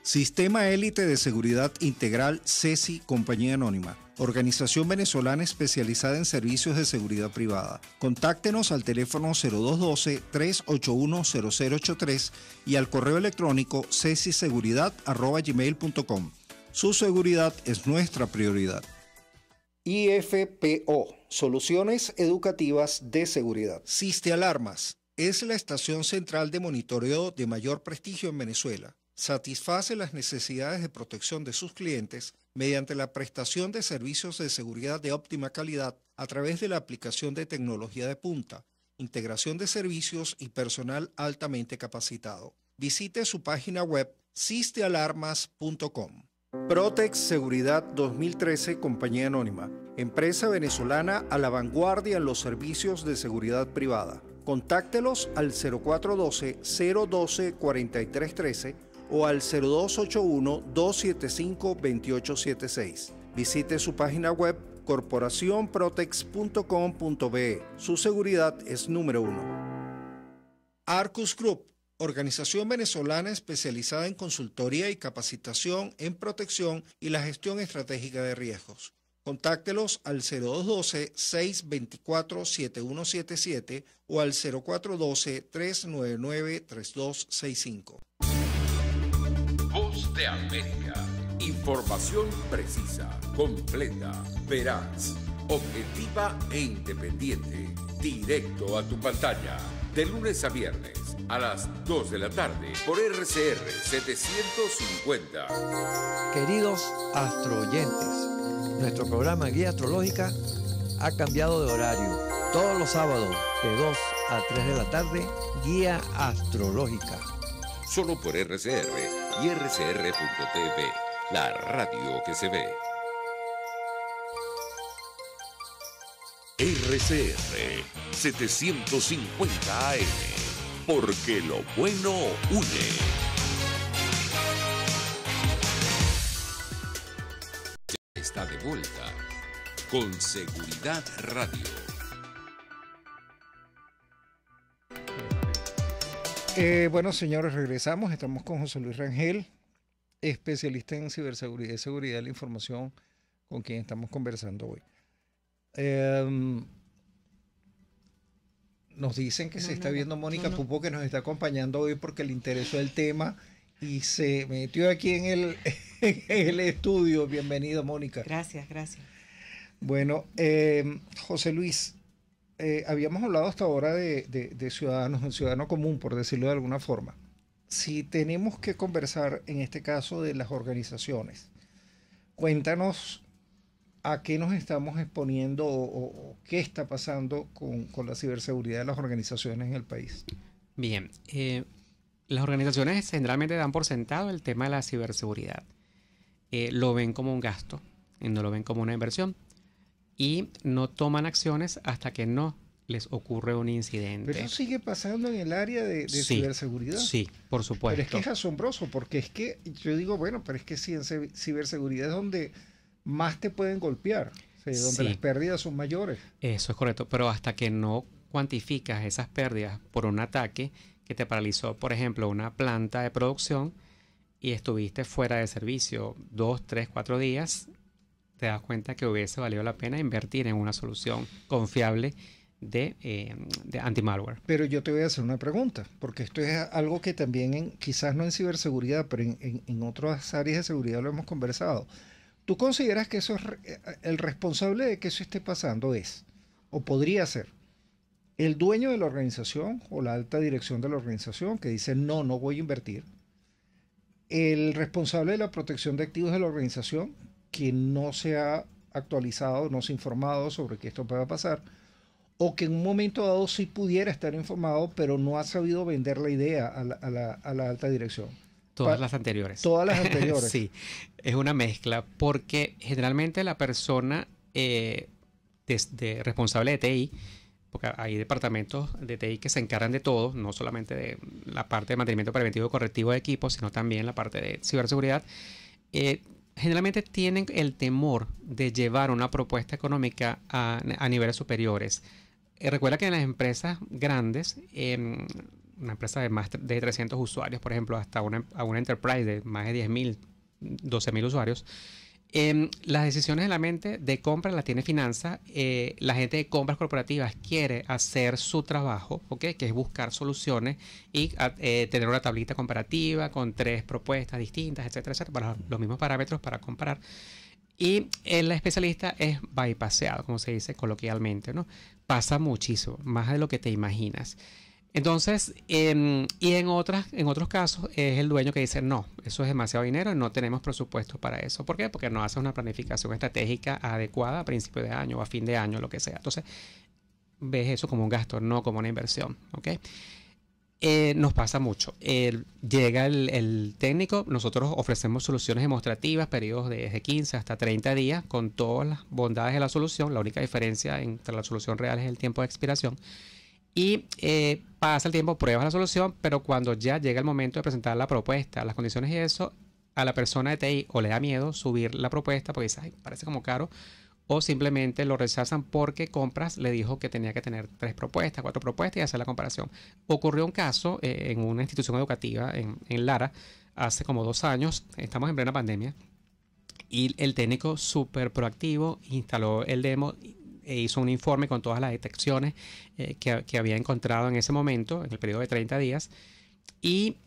Sistema Élite de Seguridad Integral CESI Compañía Anónima. Organización venezolana especializada en servicios de seguridad privada. Contáctenos al teléfono 0212-381-0083 y al correo electrónico cesiseguridad.com. Su seguridad es nuestra prioridad. IFPO, Soluciones Educativas de Seguridad. Siste Alarmas, es la estación central de monitoreo de mayor prestigio en Venezuela satisface las necesidades de protección de sus clientes mediante la prestación de servicios de seguridad de óptima calidad a través de la aplicación de tecnología de punta, integración de servicios y personal altamente capacitado. Visite su página web sistealarmas.com. Protex Seguridad 2013 Compañía Anónima, empresa venezolana a la vanguardia en los servicios de seguridad privada. Contáctelos al 0412 012 4313 o al 0281-275-2876. Visite su página web corporacionprotex.com.be. Su seguridad es número uno. Arcus Group, organización venezolana especializada en consultoría y capacitación en protección y la gestión estratégica de riesgos. Contáctelos al 0212-624-7177 o al 0412-399-3265. Voz de América. Información precisa, completa, veraz, objetiva e independiente. Directo a tu pantalla. De lunes a viernes a las 2 de la tarde por RCR 750. Queridos astroyentes, nuestro programa Guía Astrológica ha cambiado de horario. Todos los sábados de 2 a 3 de la tarde, Guía Astrológica. Solo por RCR y rcr.tv, la radio que se ve. RCR 750 AM, porque lo bueno une. está de vuelta con Seguridad Radio Eh, bueno, señores, regresamos. Estamos con José Luis Rangel, especialista en ciberseguridad y seguridad de la información, con quien estamos conversando hoy. Em, nos dicen que se está viendo Mónica Pupo, que nos está acompañando hoy porque le interesó el tema y se metió aquí en el, estudio. Bienvenido, Mónica. Gracias, gracias. Bueno, em, José Luis, eh, habíamos hablado hasta ahora de, ciudadanos, un ciudadano común, por decirlo de alguna forma. Si tenemos que conversar en este caso de las organizaciones, cuéntanos a qué nos estamos exponiendo o, qué está pasando con, la ciberseguridad de las organizaciones en el país. Bien, eh, las organizaciones generalmente dan por sentado el tema de la ciberseguridad. Eh, lo ven como un gasto, y no lo ven como una inversión y no toman acciones hasta que no les ocurre un incidente. Pero eso sigue pasando en el área de, ciberseguridad. Sí, por supuesto. Pero es que es asombroso, porque es que yo digo, bueno, pero es que sí, en ciberseguridad es donde más te pueden golpear, donde las pérdidas son mayores. Eso es correcto, pero hasta que no cuantificas esas pérdidas por un ataque que te paralizó, por ejemplo, una planta de producción y estuviste fuera de servicio dos, tres, cuatro días, te das cuenta que hubiese valido la pena invertir en una solución confiable eh, de, anti-malware. Pero yo te voy a hacer una pregunta, porque esto es algo que también, en, quizás no en ciberseguridad, pero en, otras áreas de seguridad lo hemos conversado. ¿Tú consideras que eso es eh, el responsable de que eso esté pasando es, o podría ser, el dueño de la organización o la alta dirección de la organización que dice no, no voy a invertir? ¿El responsable de la protección de activos de la organización que no se ha actualizado, no se ha informado sobre que esto pueda pasar, o que en un momento dado sí pudiera estar informado, pero no ha sabido vender la idea a la, alta dirección. Todas las anteriores. Todas las anteriores. sí, es una mezcla, porque generalmente la persona eh, responsable de TI, porque hay departamentos de TI que se encargan de todo, no solamente de la parte de mantenimiento preventivo y correctivo de equipos, sino también la parte de ciberseguridad, eh, generalmente tienen el temor de llevar una propuesta económica a, niveles superiores. Eh, recuerda que en las empresas grandes, una empresa de más de 300 usuarios, por ejemplo, hasta una, a una enterprise de más de 10.000, 12.000 usuarios, Em, las decisiones de la mente de compra las tiene finanzas. Eh, la gente de compras corporativas quiere hacer su trabajo, que es buscar soluciones y ah, eh, tener una tablita comparativa con tres propuestas distintas, etcétera, etcétera, para los mismos parámetros para comparar. Y el eh, especialista es bypaseado, como se dice coloquialmente, ¿no? Pasa muchísimo, más de lo que te imaginas. Entonces, em, y en, otras, en otros casos es el dueño que dice, no, eso es demasiado dinero, no tenemos presupuesto para eso. ¿Por qué? Porque no hace una planificación estratégica adecuada a principio de año o a fin de año, lo que sea. Entonces, ves eso como un gasto, no como una inversión. Eh, nos pasa mucho. llega el, técnico, nosotros ofrecemos soluciones demostrativas, periodos de desde 15 hasta 30 días, con todas las bondades de la solución. La única diferencia entre la solución real es el tiempo de expiración y eh, pasa el tiempo, pruebas la solución, pero cuando ya llega el momento de presentar la propuesta, las condiciones y eso, a la persona de TI o le da miedo subir la propuesta porque dice, parece como caro, o simplemente lo rechazan porque Compras le dijo que tenía que tener tres propuestas, cuatro propuestas y hacer la comparación. Ocurrió un caso eh, en una institución educativa en, en Lara hace como dos años, estamos en plena pandemia, y el técnico súper proactivo instaló el demo, e hizo un informe con todas las detecciones eh, que, había encontrado en ese momento, en el periodo de 30 días. Y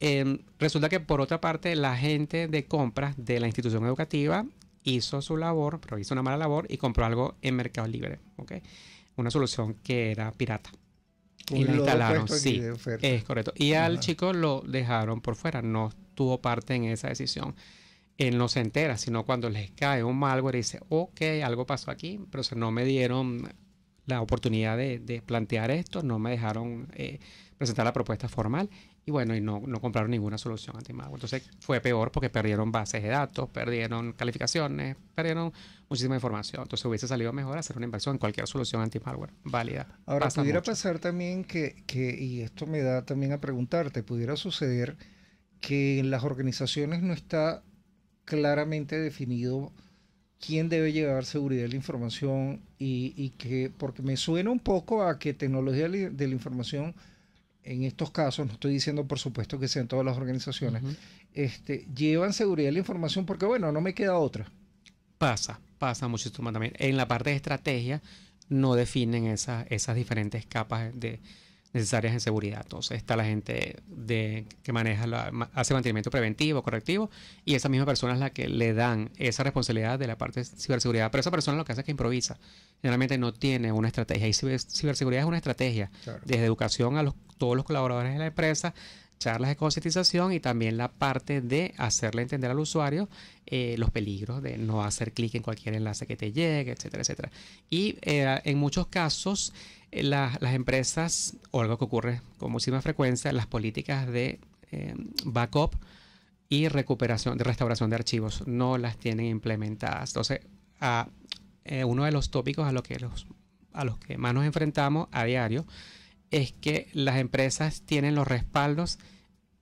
em, resulta que por otra parte la gente de compras de la institución educativa hizo su labor, pero hizo una mala labor y compró algo en Mercado Libre, ¿okay? Una solución que era pirata. y la instalaron, es correcto. Y al chico lo dejaron por fuera, no tuvo parte en esa decisión él no se entera, sino cuando les cae un malware y dice, ok, algo pasó aquí, pero no me dieron la oportunidad de, plantear esto, no me dejaron eh, presentar la propuesta formal y bueno, y no, no compraron ninguna solución anti-malware. Entonces fue peor porque perdieron bases de datos, perdieron calificaciones, perdieron muchísima información. Entonces hubiese salido mejor hacer una inversión en cualquier solución anti-malware válida. Ahora, pudiera pasar también que, que, y esto me da también a preguntarte, pudiera suceder que en las organizaciones no está claramente definido quién debe llevar seguridad de la información y, que, porque me suena un poco a que tecnología de la información, en estos casos, no estoy diciendo por supuesto que sean todas las organizaciones, este, llevan seguridad de la información porque, bueno, no me queda otra. Pasa, pasa muchísimo también. En la parte de estrategia no definen esas, esas diferentes capas de, necesarias en seguridad. Entonces está la gente de, que maneja hace mantenimiento preventivo, correctivo, y esa misma persona es la que le dan esa responsabilidad de la parte de ciberseguridad. Pero esa persona lo que hace es que improvisa. Generalmente no tiene una estrategia. Y ciberseguridad es una estrategia, desde educación a todos los colaboradores de la empresa las de concientización y también la parte de hacerle entender al usuario eh, los peligros de no hacer clic en cualquier enlace que te llegue, etcétera, etcétera. Y eh, en muchos casos, eh, las empresas, o algo que ocurre con muchísima frecuencia, las políticas de em, backup y recuperación, de restauración de archivos, no las tienen implementadas. Entonces, uno de los tópicos a lo que a los que más nos enfrentamos a diario es que las empresas tienen los respaldos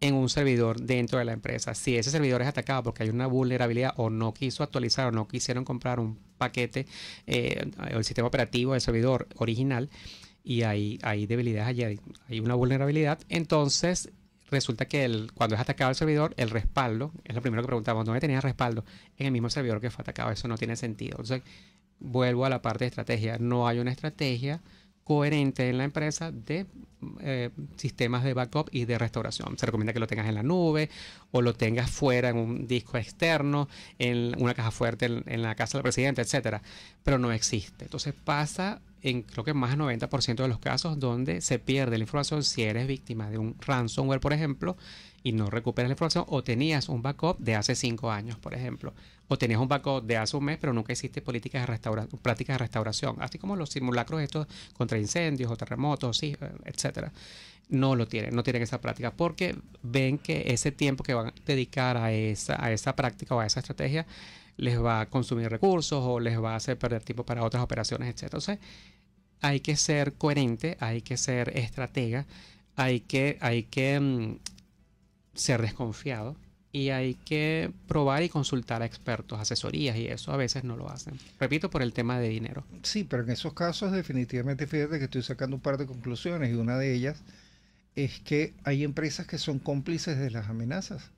en un servidor dentro de la empresa. Si ese servidor es atacado porque hay una vulnerabilidad o no quiso actualizar o no quisieron comprar un paquete eh, o el sistema operativo del servidor original y hay, hay debilidades allí, hay, una vulnerabilidad, entonces resulta que el, cuando es atacado el servidor, el respaldo, es lo primero que preguntamos, ¿dónde tenía respaldo? En el mismo servidor que fue atacado, eso no tiene sentido. Entonces, vuelvo a la parte de estrategia, no hay una estrategia coherente en la empresa de eh, sistemas de backup y de restauración. Se recomienda que lo tengas en la nube o lo tengas fuera en un disco externo, en una caja fuerte, en, la casa del presidente, etcétera. Pero no existe. Entonces pasa en creo que más del 90% de los casos donde se pierde la información si eres víctima de un ransomware, por ejemplo, y no recuperas la información o tenías un backup de hace cinco años, por ejemplo, o tenías un backup de hace un mes pero nunca hiciste políticas de restauración, prácticas de restauración, así como los simulacros estos contra incendios o terremotos, sí, etcétera. No lo tienen, no tienen esa práctica porque ven que ese tiempo que van a dedicar a esa, a esa práctica o a esa estrategia les va a consumir recursos o les va a hacer perder tiempo para otras operaciones, etc. Entonces, hay que ser coherente, hay que ser estratega, hay que, hay que mm, ser desconfiado y hay que probar y consultar a expertos, asesorías y eso a veces no lo hacen. Repito, por el tema de dinero. Sí, pero en esos casos definitivamente fíjate que estoy sacando un par de conclusiones y una de ellas es que hay empresas que son cómplices de las amenazas.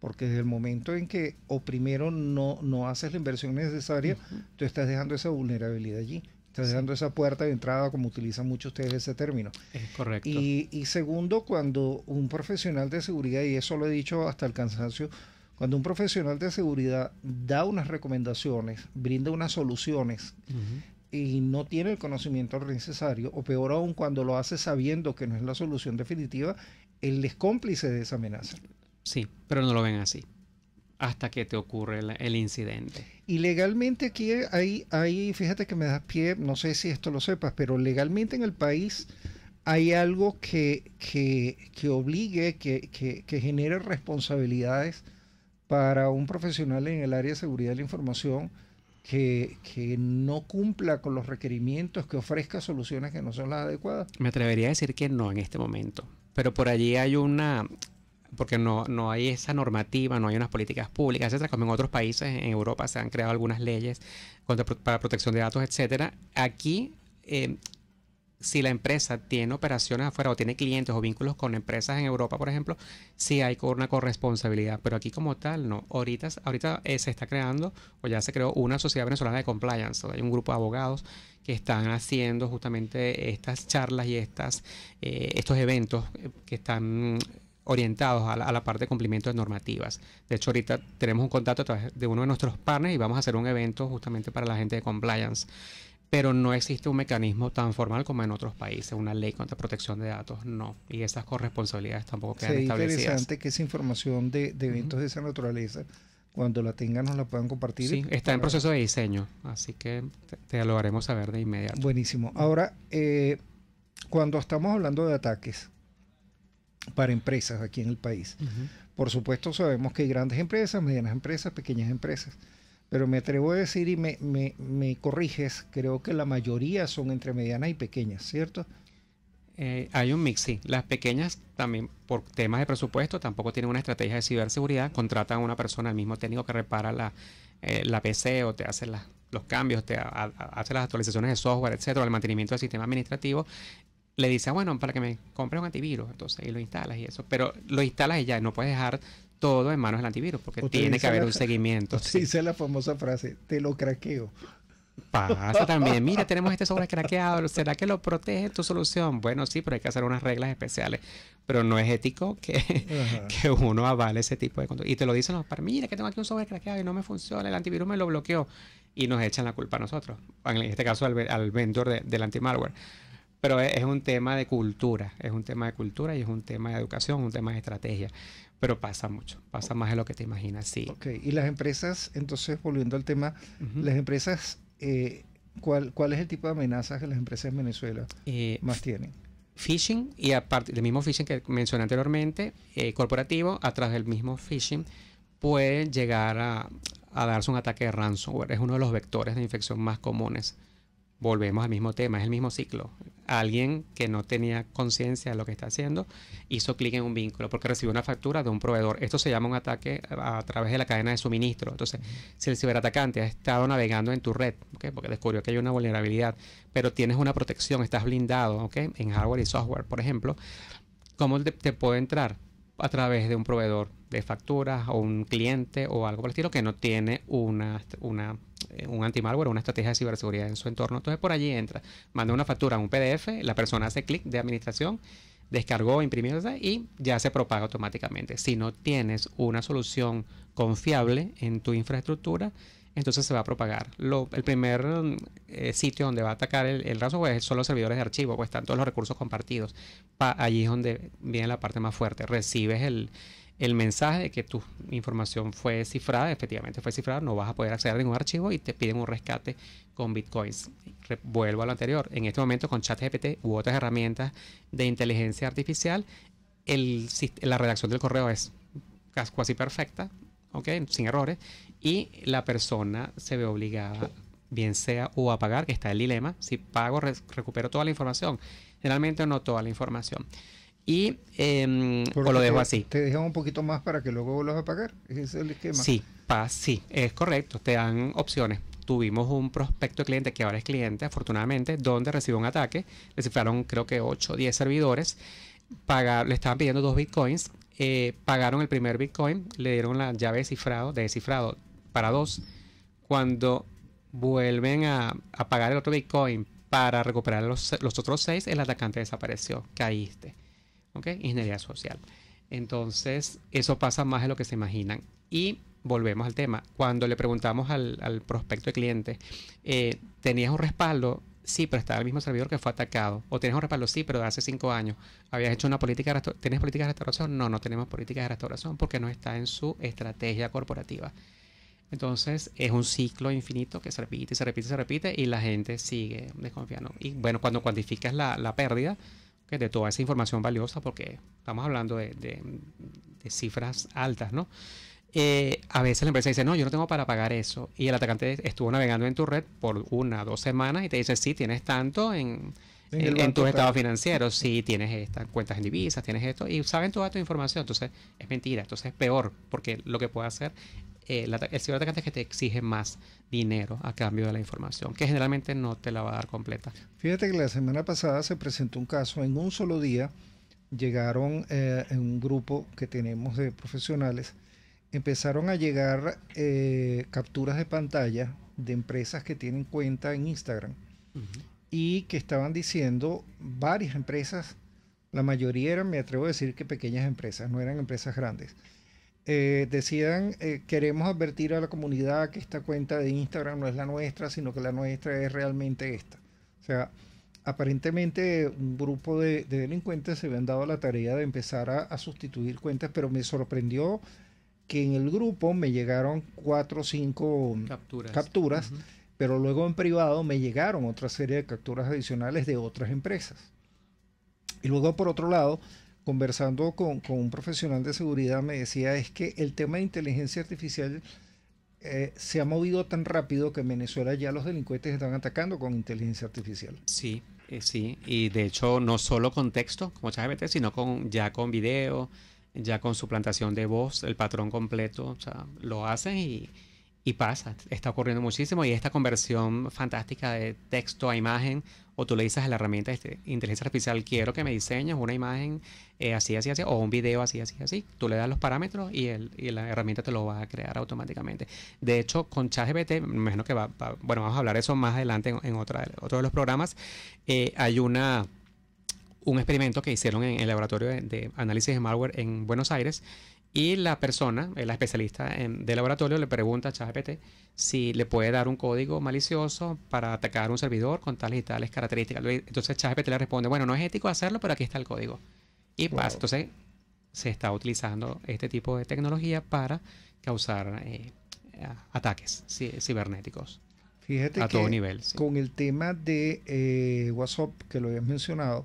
Porque desde el momento en que o primero no, no haces la inversión necesaria, tú estás dejando esa vulnerabilidad allí cerrando esa puerta de entrada, como utilizan mucho ustedes ese término. Es correcto. Y, segundo, cuando un profesional de seguridad, y eso lo he dicho hasta el cansancio, cuando un profesional de seguridad da unas recomendaciones, brinda unas soluciones y no tiene el conocimiento necesario, o peor aún cuando lo hace sabiendo que no es la solución definitiva, él es cómplice de esa amenaza. Sí, pero no lo ven así hasta que te ocurre el, incidente. Y legalmente aquí hay, fíjate que me das pie, no sé si esto lo sepas, pero legalmente en el país hay algo que, que, obligue, que, genere responsabilidades para un profesional en el área de seguridad de la información que, que, no cumpla con los requerimientos, que ofrezca soluciones que no son las adecuadas? Me atrevería a decir que no en este momento, pero por allí hay una, porque no, no hay esa normativa, no hay unas políticas públicas, etcétera, como en otros países, en Europa se han creado algunas leyes contra, para protección de datos, etcétera. Aquí, eh, si la empresa tiene operaciones afuera o tiene clientes o vínculos con empresas en Europa, por ejemplo, sí hay una corresponsabilidad, pero aquí como tal no. Ahorita, ahorita eh, se está creando o ya se creó una sociedad venezolana de compliance, hay un grupo de abogados que están haciendo justamente estas charlas y estas, eh, estos eventos que están orientados a la, parte de cumplimiento de normativas. De hecho, ahorita tenemos un contacto a través de uno de nuestros partners y vamos a hacer un evento justamente para la gente de compliance. Pero no existe un mecanismo tan formal como en otros países, una ley contra protección de datos, no. Y esas corresponsabilidades tampoco quedan establecidas. Es interesante que esa información de, eventos de esa naturaleza, cuando la tengan, nos la puedan compartir. Sí, está en proceso de diseño, así que te, lo haremos saber de inmediato. Buenísimo. Ahora, eh, cuando estamos hablando de ataques, para empresas aquí en el país. Por supuesto sabemos que hay grandes empresas, medianas empresas, pequeñas empresas, pero me atrevo a decir y me, corriges, creo que la mayoría son entre medianas y pequeñas, ¿cierto? Eh, hay un mix, sí. Las pequeñas también, por temas de presupuesto, tampoco tienen una estrategia de ciberseguridad. Contratan a una persona, el mismo técnico que repara la, eh, la PC o te hace los cambios, te hace las actualizaciones de software, etcétera, el mantenimiento del sistema administrativo le dice, ah, bueno, para que me compre un antivirus, entonces, y lo instalas y eso. Pero lo instalas y ya, no puedes dejar todo en manos del antivirus, porque tiene que haber un seguimiento. Dice la famosa frase, te lo craqueo. Pasa también, mira, tenemos este software craqueado, ¿será que lo protege tu solución? Bueno, sí, pero hay que hacer unas reglas especiales, pero no es ético que, que uno avale ese tipo de conducta. Y te lo dicen los par, mira, que tengo aquí un software craqueado y no me funciona, el antivirus me lo bloqueó y nos echan la culpa a nosotros, en este caso al, al vendor del antimalware. Pero es, un tema de cultura, es un tema de cultura y es un tema de educación, un tema de estrategia. Pero pasa mucho, pasa más de lo que te imaginas, sí. Ok, y las empresas, entonces volviendo al tema, las empresas, eh, ¿cuál, ¿cuál es el tipo de amenazas que las empresas en Venezuela eh, más tienen? Phishing y aparte del mismo phishing que mencioné anteriormente, eh, corporativo, través del mismo phishing, puede llegar a, a darse un ataque de ransomware. Es uno de los vectores de infección más comunes volvemos al mismo tema, es el mismo ciclo. Alguien que no tenía conciencia de lo que está haciendo hizo clic en un vínculo porque recibió una factura de un proveedor. Esto se llama un ataque a través de la cadena de suministro. Entonces, si el ciberatacante ha estado navegando en tu red, porque descubrió que hay una vulnerabilidad, pero tienes una protección, estás blindado en hardware y software, por ejemplo, ¿cómo te, te puede entrar? a través de un proveedor de facturas o un cliente o algo por el estilo que no tiene una, eh, un antimalware o una estrategia de ciberseguridad en su entorno. Entonces por allí entra, manda una factura, un PDF, la persona hace clic de administración, descargó, imprimió y ya se propaga automáticamente. Si no tienes una solución confiable en tu infraestructura, entonces se va a propagar. el primer eh, sitio donde va a atacar el, el ransomware son los servidores de archivo, pues están todos los recursos compartidos. allí es donde viene la parte más fuerte. Recibes el, mensaje de que tu información fue cifrada, efectivamente fue cifrada, no vas a poder acceder a ningún archivo y te piden un rescate con bitcoins. vuelvo a lo anterior, en este momento con ChatGPT u otras herramientas de inteligencia artificial, la redacción del correo es casi perfecta, ¿ok? Sin errores. Y la persona se ve obligada, bien sea o a pagar, que está el dilema, si pago, recupero toda la información. Generalmente no toda la información. Y em, lo dejo así. Te dejan un poquito más para que luego vuelvas a pagar. Ese es el esquema. Sí, sí, es correcto. Te dan opciones. Tuvimos un prospecto de cliente que ahora es cliente, afortunadamente, donde recibió un ataque. Le cifraron creo que 8 o 10 servidores. Pagar, le estaban pidiendo 2 bitcoins eh, pagaron el primer Bitcoin, le dieron la llave de cifrado, descifrado para dos. Cuando vuelven a, pagar el otro Bitcoin para recuperar los, otros seis, el atacante desapareció, caíste. ¿Ok? Ingeniería social. Entonces, eso pasa más de lo que se imaginan. Y volvemos al tema. Cuando le preguntamos al, prospecto de cliente, eh, ¿tenías un respaldo? Sí, pero está el mismo servidor que fue atacado. O tienes un respaldo, sí, pero de hace cinco años. Habías hecho una política ¿Tienes políticas de restauración? No, no tenemos políticas de restauración porque no está en su estrategia corporativa. Entonces es un ciclo infinito que se repite y se repite y se repite y la gente sigue desconfiando. Y bueno, cuando cuantificas la, pérdida de toda esa información valiosa, porque estamos hablando de cifras altas, ¿no? Eh, a veces la empresa dice, no, yo no tengo para pagar eso. Y el atacante estuvo navegando en tu red por una, dos semanas y te dice, sí, tienes tanto en, en, tus estados financieros, sí, tienes estas cuentas en divisas, tienes esto, y saben toda tu información. Entonces, es mentira. Entonces, es peor, porque lo que puede hacer eh, el, el ciberatacante es que te exige más dinero a cambio de la información, que generalmente no te la va a dar completa. Fíjate que la semana pasada se presentó un caso en un solo día. Llegaron eh, en un grupo que tenemos de profesionales empezaron a llegar eh, capturas de pantalla de empresas que tienen cuenta en Instagram y que estaban diciendo varias empresas, la mayoría eran, me atrevo a decir que pequeñas empresas, no eran empresas grandes. Eh, decían, eh, queremos advertir a la comunidad que esta cuenta de Instagram no es la nuestra, sino que la nuestra es realmente esta. O sea, aparentemente un grupo de, delincuentes se habían dado la tarea de empezar a sustituir cuentas, pero me sorprendió que en el grupo me llegaron cuatro o cinco capturas, capturas pero luego en privado me llegaron otra serie de capturas adicionales de otras empresas. Y luego por otro lado, conversando con, con un profesional de seguridad me decía es que el tema de inteligencia artificial eh, se ha movido tan rápido que en Venezuela ya los delincuentes están atacando con inteligencia artificial. Sí, eh, sí, y de hecho no solo con texto como ChatGPT, sino con ya con video, ya con su plantación de voz, el patrón completo, o sea, lo hacen y, pasa. Está ocurriendo muchísimo y esta conversión fantástica de texto a imagen, o tú le dices a la herramienta de este, inteligencia artificial, quiero que me diseñes una imagen eh, así, así, así, o un video así, así, así. Tú le das los parámetros y, la herramienta te lo va a crear automáticamente. De hecho, con ChatGPT, me que va, bueno, vamos a hablar eso más adelante en, otro de los programas, eh, hay una un experimento que hicieron en el laboratorio de, análisis de malware en Buenos Aires y la persona, eh, la especialista del laboratorio, le pregunta a ChatGPT si le puede dar un código malicioso para atacar un servidor con tales y tales características. Entonces ChatGPT le responde, bueno, no es ético hacerlo, pero aquí está el código. Y pasa. Entonces se está utilizando este tipo de tecnología para causar eh, ataques cibernéticos. a todo nivel. Con el tema de eh, WhatsApp, que lo habías mencionado,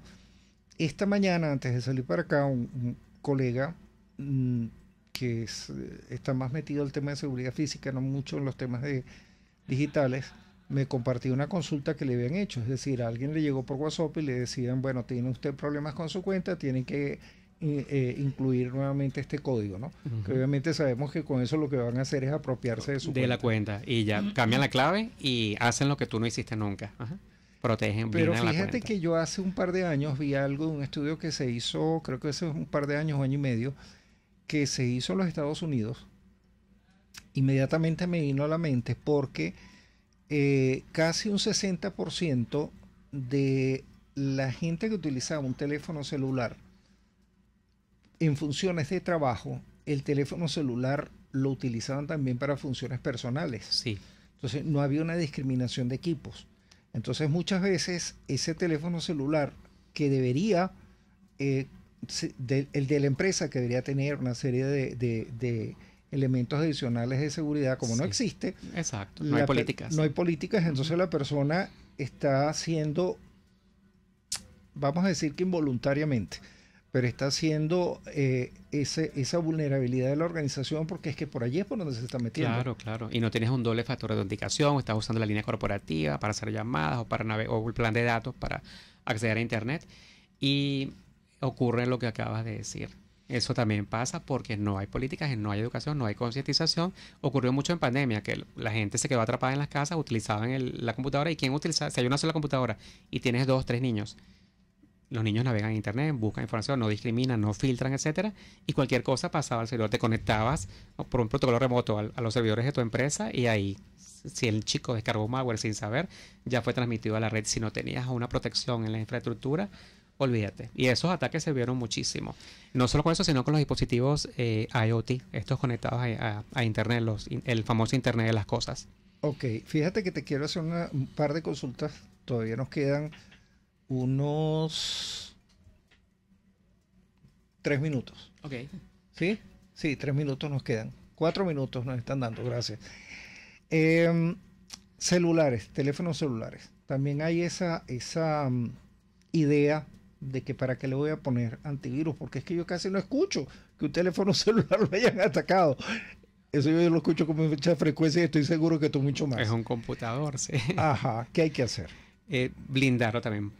esta mañana, antes de salir para acá, un, colega mm, que eh, está más metido en el tema de seguridad física, no mucho en los temas de digitales, me compartió una consulta que le habían hecho. Es decir, a alguien le llegó por WhatsApp y le decían, bueno, tiene usted problemas con su cuenta, tiene que eh, eh, incluir nuevamente este código, ¿no? obviamente sabemos que con eso lo que van a hacer es apropiarse de su de la cuenta y ya cambian la clave y hacen lo que tú no hiciste nunca. Ajá. Pero fíjate que yo hace un par de años vi algo un estudio que se hizo, creo que hace un par de años, año y medio, que se hizo en los Estados Unidos. Inmediatamente me vino a la mente porque eh, casi un 60% de la gente que utilizaba un teléfono celular en funciones de trabajo, el teléfono celular lo utilizaban también para funciones personales. Sí. Entonces no había una discriminación de equipos. Entonces muchas veces ese teléfono celular que debería, eh, el de la empresa que debería tener una serie de, elementos adicionales de seguridad, como no existe. Exacto, no hay políticas. No hay políticas, entonces la persona está haciendo, vamos a decir que involuntariamente, pero está haciendo eh, esa vulnerabilidad de la organización porque es que por allí es por donde se está metiendo. Claro, claro. Y no tienes un doble factor de autenticación, estás usando la línea corporativa para hacer llamadas o, para o el plan de datos para acceder a Internet. Y ocurre lo que acabas de decir. Eso también pasa porque no hay políticas, no hay educación, no hay concientización. Ocurrió mucho en pandemia, que la gente se quedó atrapada en las casas, utilizaban la computadora y quien utiliza, si hay una sola computadora y tienes dos, tres niños, los niños navegan en internet, buscan información, no discriminan, no filtran, etcétera, y cualquier cosa pasaba al servidor, te conectabas por un protocolo remoto a, los servidores de tu empresa y ahí, si el chico descargó malware sin saber, ya fue transmitido a la red. Si no tenías una protección en la infraestructura, olvídate. Y esos ataques se vieron muchísimo. No solo con eso, sino con los dispositivos eh, IoT, estos conectados a, internet, los, el famoso internet de las cosas. Ok, fíjate que te quiero hacer un par de consultas, todavía nos quedan unos tres minutos. Ok. ¿Sí? Sí, tres minutos nos quedan. Cuatro minutos nos están dando, gracias. Em, celulares, teléfonos celulares. También hay esa, esa mm, idea de que para qué le voy a poner antivirus, porque es que yo casi no escucho que un teléfono celular lo hayan atacado. Eso yo lo escucho con mucha frecuencia y estoy seguro que tú mucho más. Es un computador, sí. Ajá, ¿qué hay que hacer? Eh, blindarlo también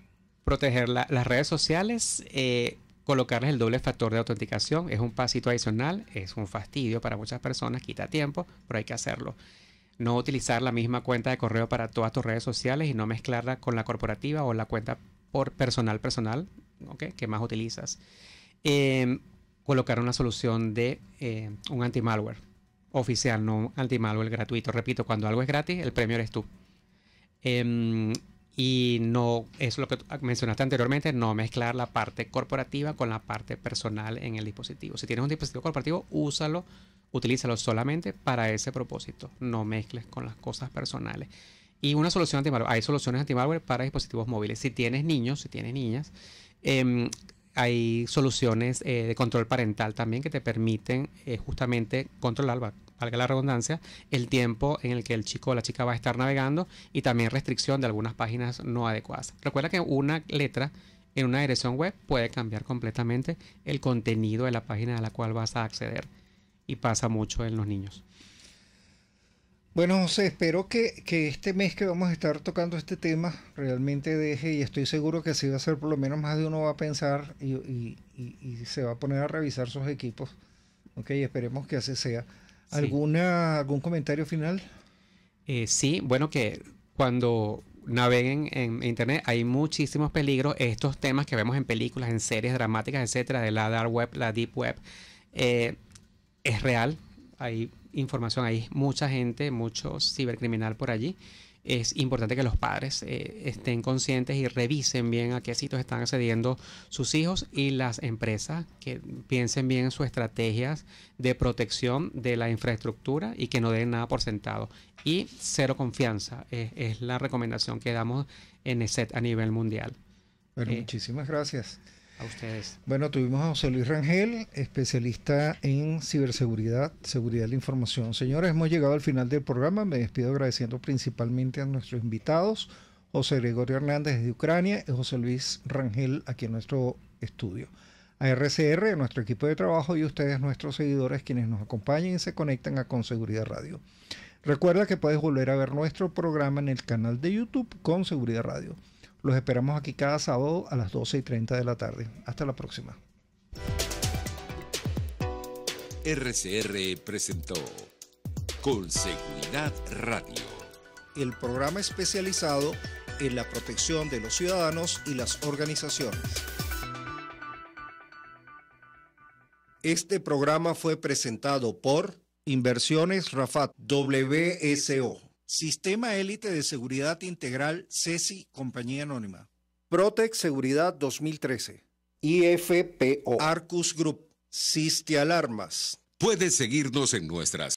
Proteger las redes sociales, eh, colocarles el doble factor de autenticación, es un pasito adicional, es un fastidio para muchas personas, quita tiempo, pero hay que hacerlo. No utilizar la misma cuenta de correo para todas tus redes sociales y no mezclarla con la corporativa o la cuenta por personal personal, ¿ok? Que más utilizas. Em, colocar una solución de eh, un anti-malware oficial, no un anti-malware gratuito. Repito, cuando algo es gratis, el premio eres tú. Em, y no es lo que mencionaste anteriormente, no mezclar la parte corporativa con la parte personal en el dispositivo. Si tienes un dispositivo corporativo, úsalo, utilízalo solamente para ese propósito. No mezcles con las cosas personales. Y una solución antimalware, hay soluciones antimalware para dispositivos móviles. Si tienes niños, si tienes niñas, em, hay soluciones eh, de control parental también que te permiten eh, justamente controlar valga la redundancia, el tiempo en el que el chico o la chica va a estar navegando y también restricción de algunas páginas no adecuadas. Recuerda que una letra en una dirección web puede cambiar completamente el contenido de la página a la cual vas a acceder y pasa mucho en los niños. Bueno, José, espero que, que, este mes que vamos a estar tocando este tema realmente deje, y estoy seguro que así va a ser, por lo menos más de uno va a pensar y, y, y se va a poner a revisar sus equipos. Ok, esperemos que así sea. ¿Alguna, ¿Algún comentario final? Eh, sí, bueno, que cuando naveguen en internet hay muchísimos peligros. Estos temas que vemos en películas, en series dramáticas, etcétera, de la dark web, la deep web, eh, es real. Hay información, hay mucha gente, mucho cibercriminal por allí es importante que los padres eh, estén conscientes y revisen bien a qué sitios están accediendo sus hijos y las empresas que piensen bien en sus estrategias de protección de la infraestructura y que no den nada por sentado. Y cero confianza es la recomendación que damos en ESET a nivel mundial. Bueno, eh, muchísimas gracias a ustedes. Bueno, tuvimos a José Luis Rangel, especialista en ciberseguridad, seguridad de la información. Señores, hemos llegado al final del programa. Me despido agradeciendo principalmente a nuestros invitados, José Gregorio Hernández de Ucrania y José Luis Rangel aquí en nuestro estudio. A RCR, a nuestro equipo de trabajo y a ustedes, nuestros seguidores, quienes nos acompañan y se conectan a Conseguridad Radio. Recuerda que puedes volver a ver nuestro programa en el canal de YouTube ConSeguridad Radio. Los esperamos aquí cada sábado a las 12 y 30 de la tarde. Hasta la próxima. RCR presentó Con Seguridad Radio, el programa especializado en la protección de los ciudadanos y las organizaciones. Este programa fue presentado por Inversiones Rafat WSO. Sistema Élite de Seguridad Integral, CESI, Compañía Anónima. PROTEC Seguridad 2013. IFPO. Arcus Group. Siste Alarmas. Puedes seguirnos en nuestras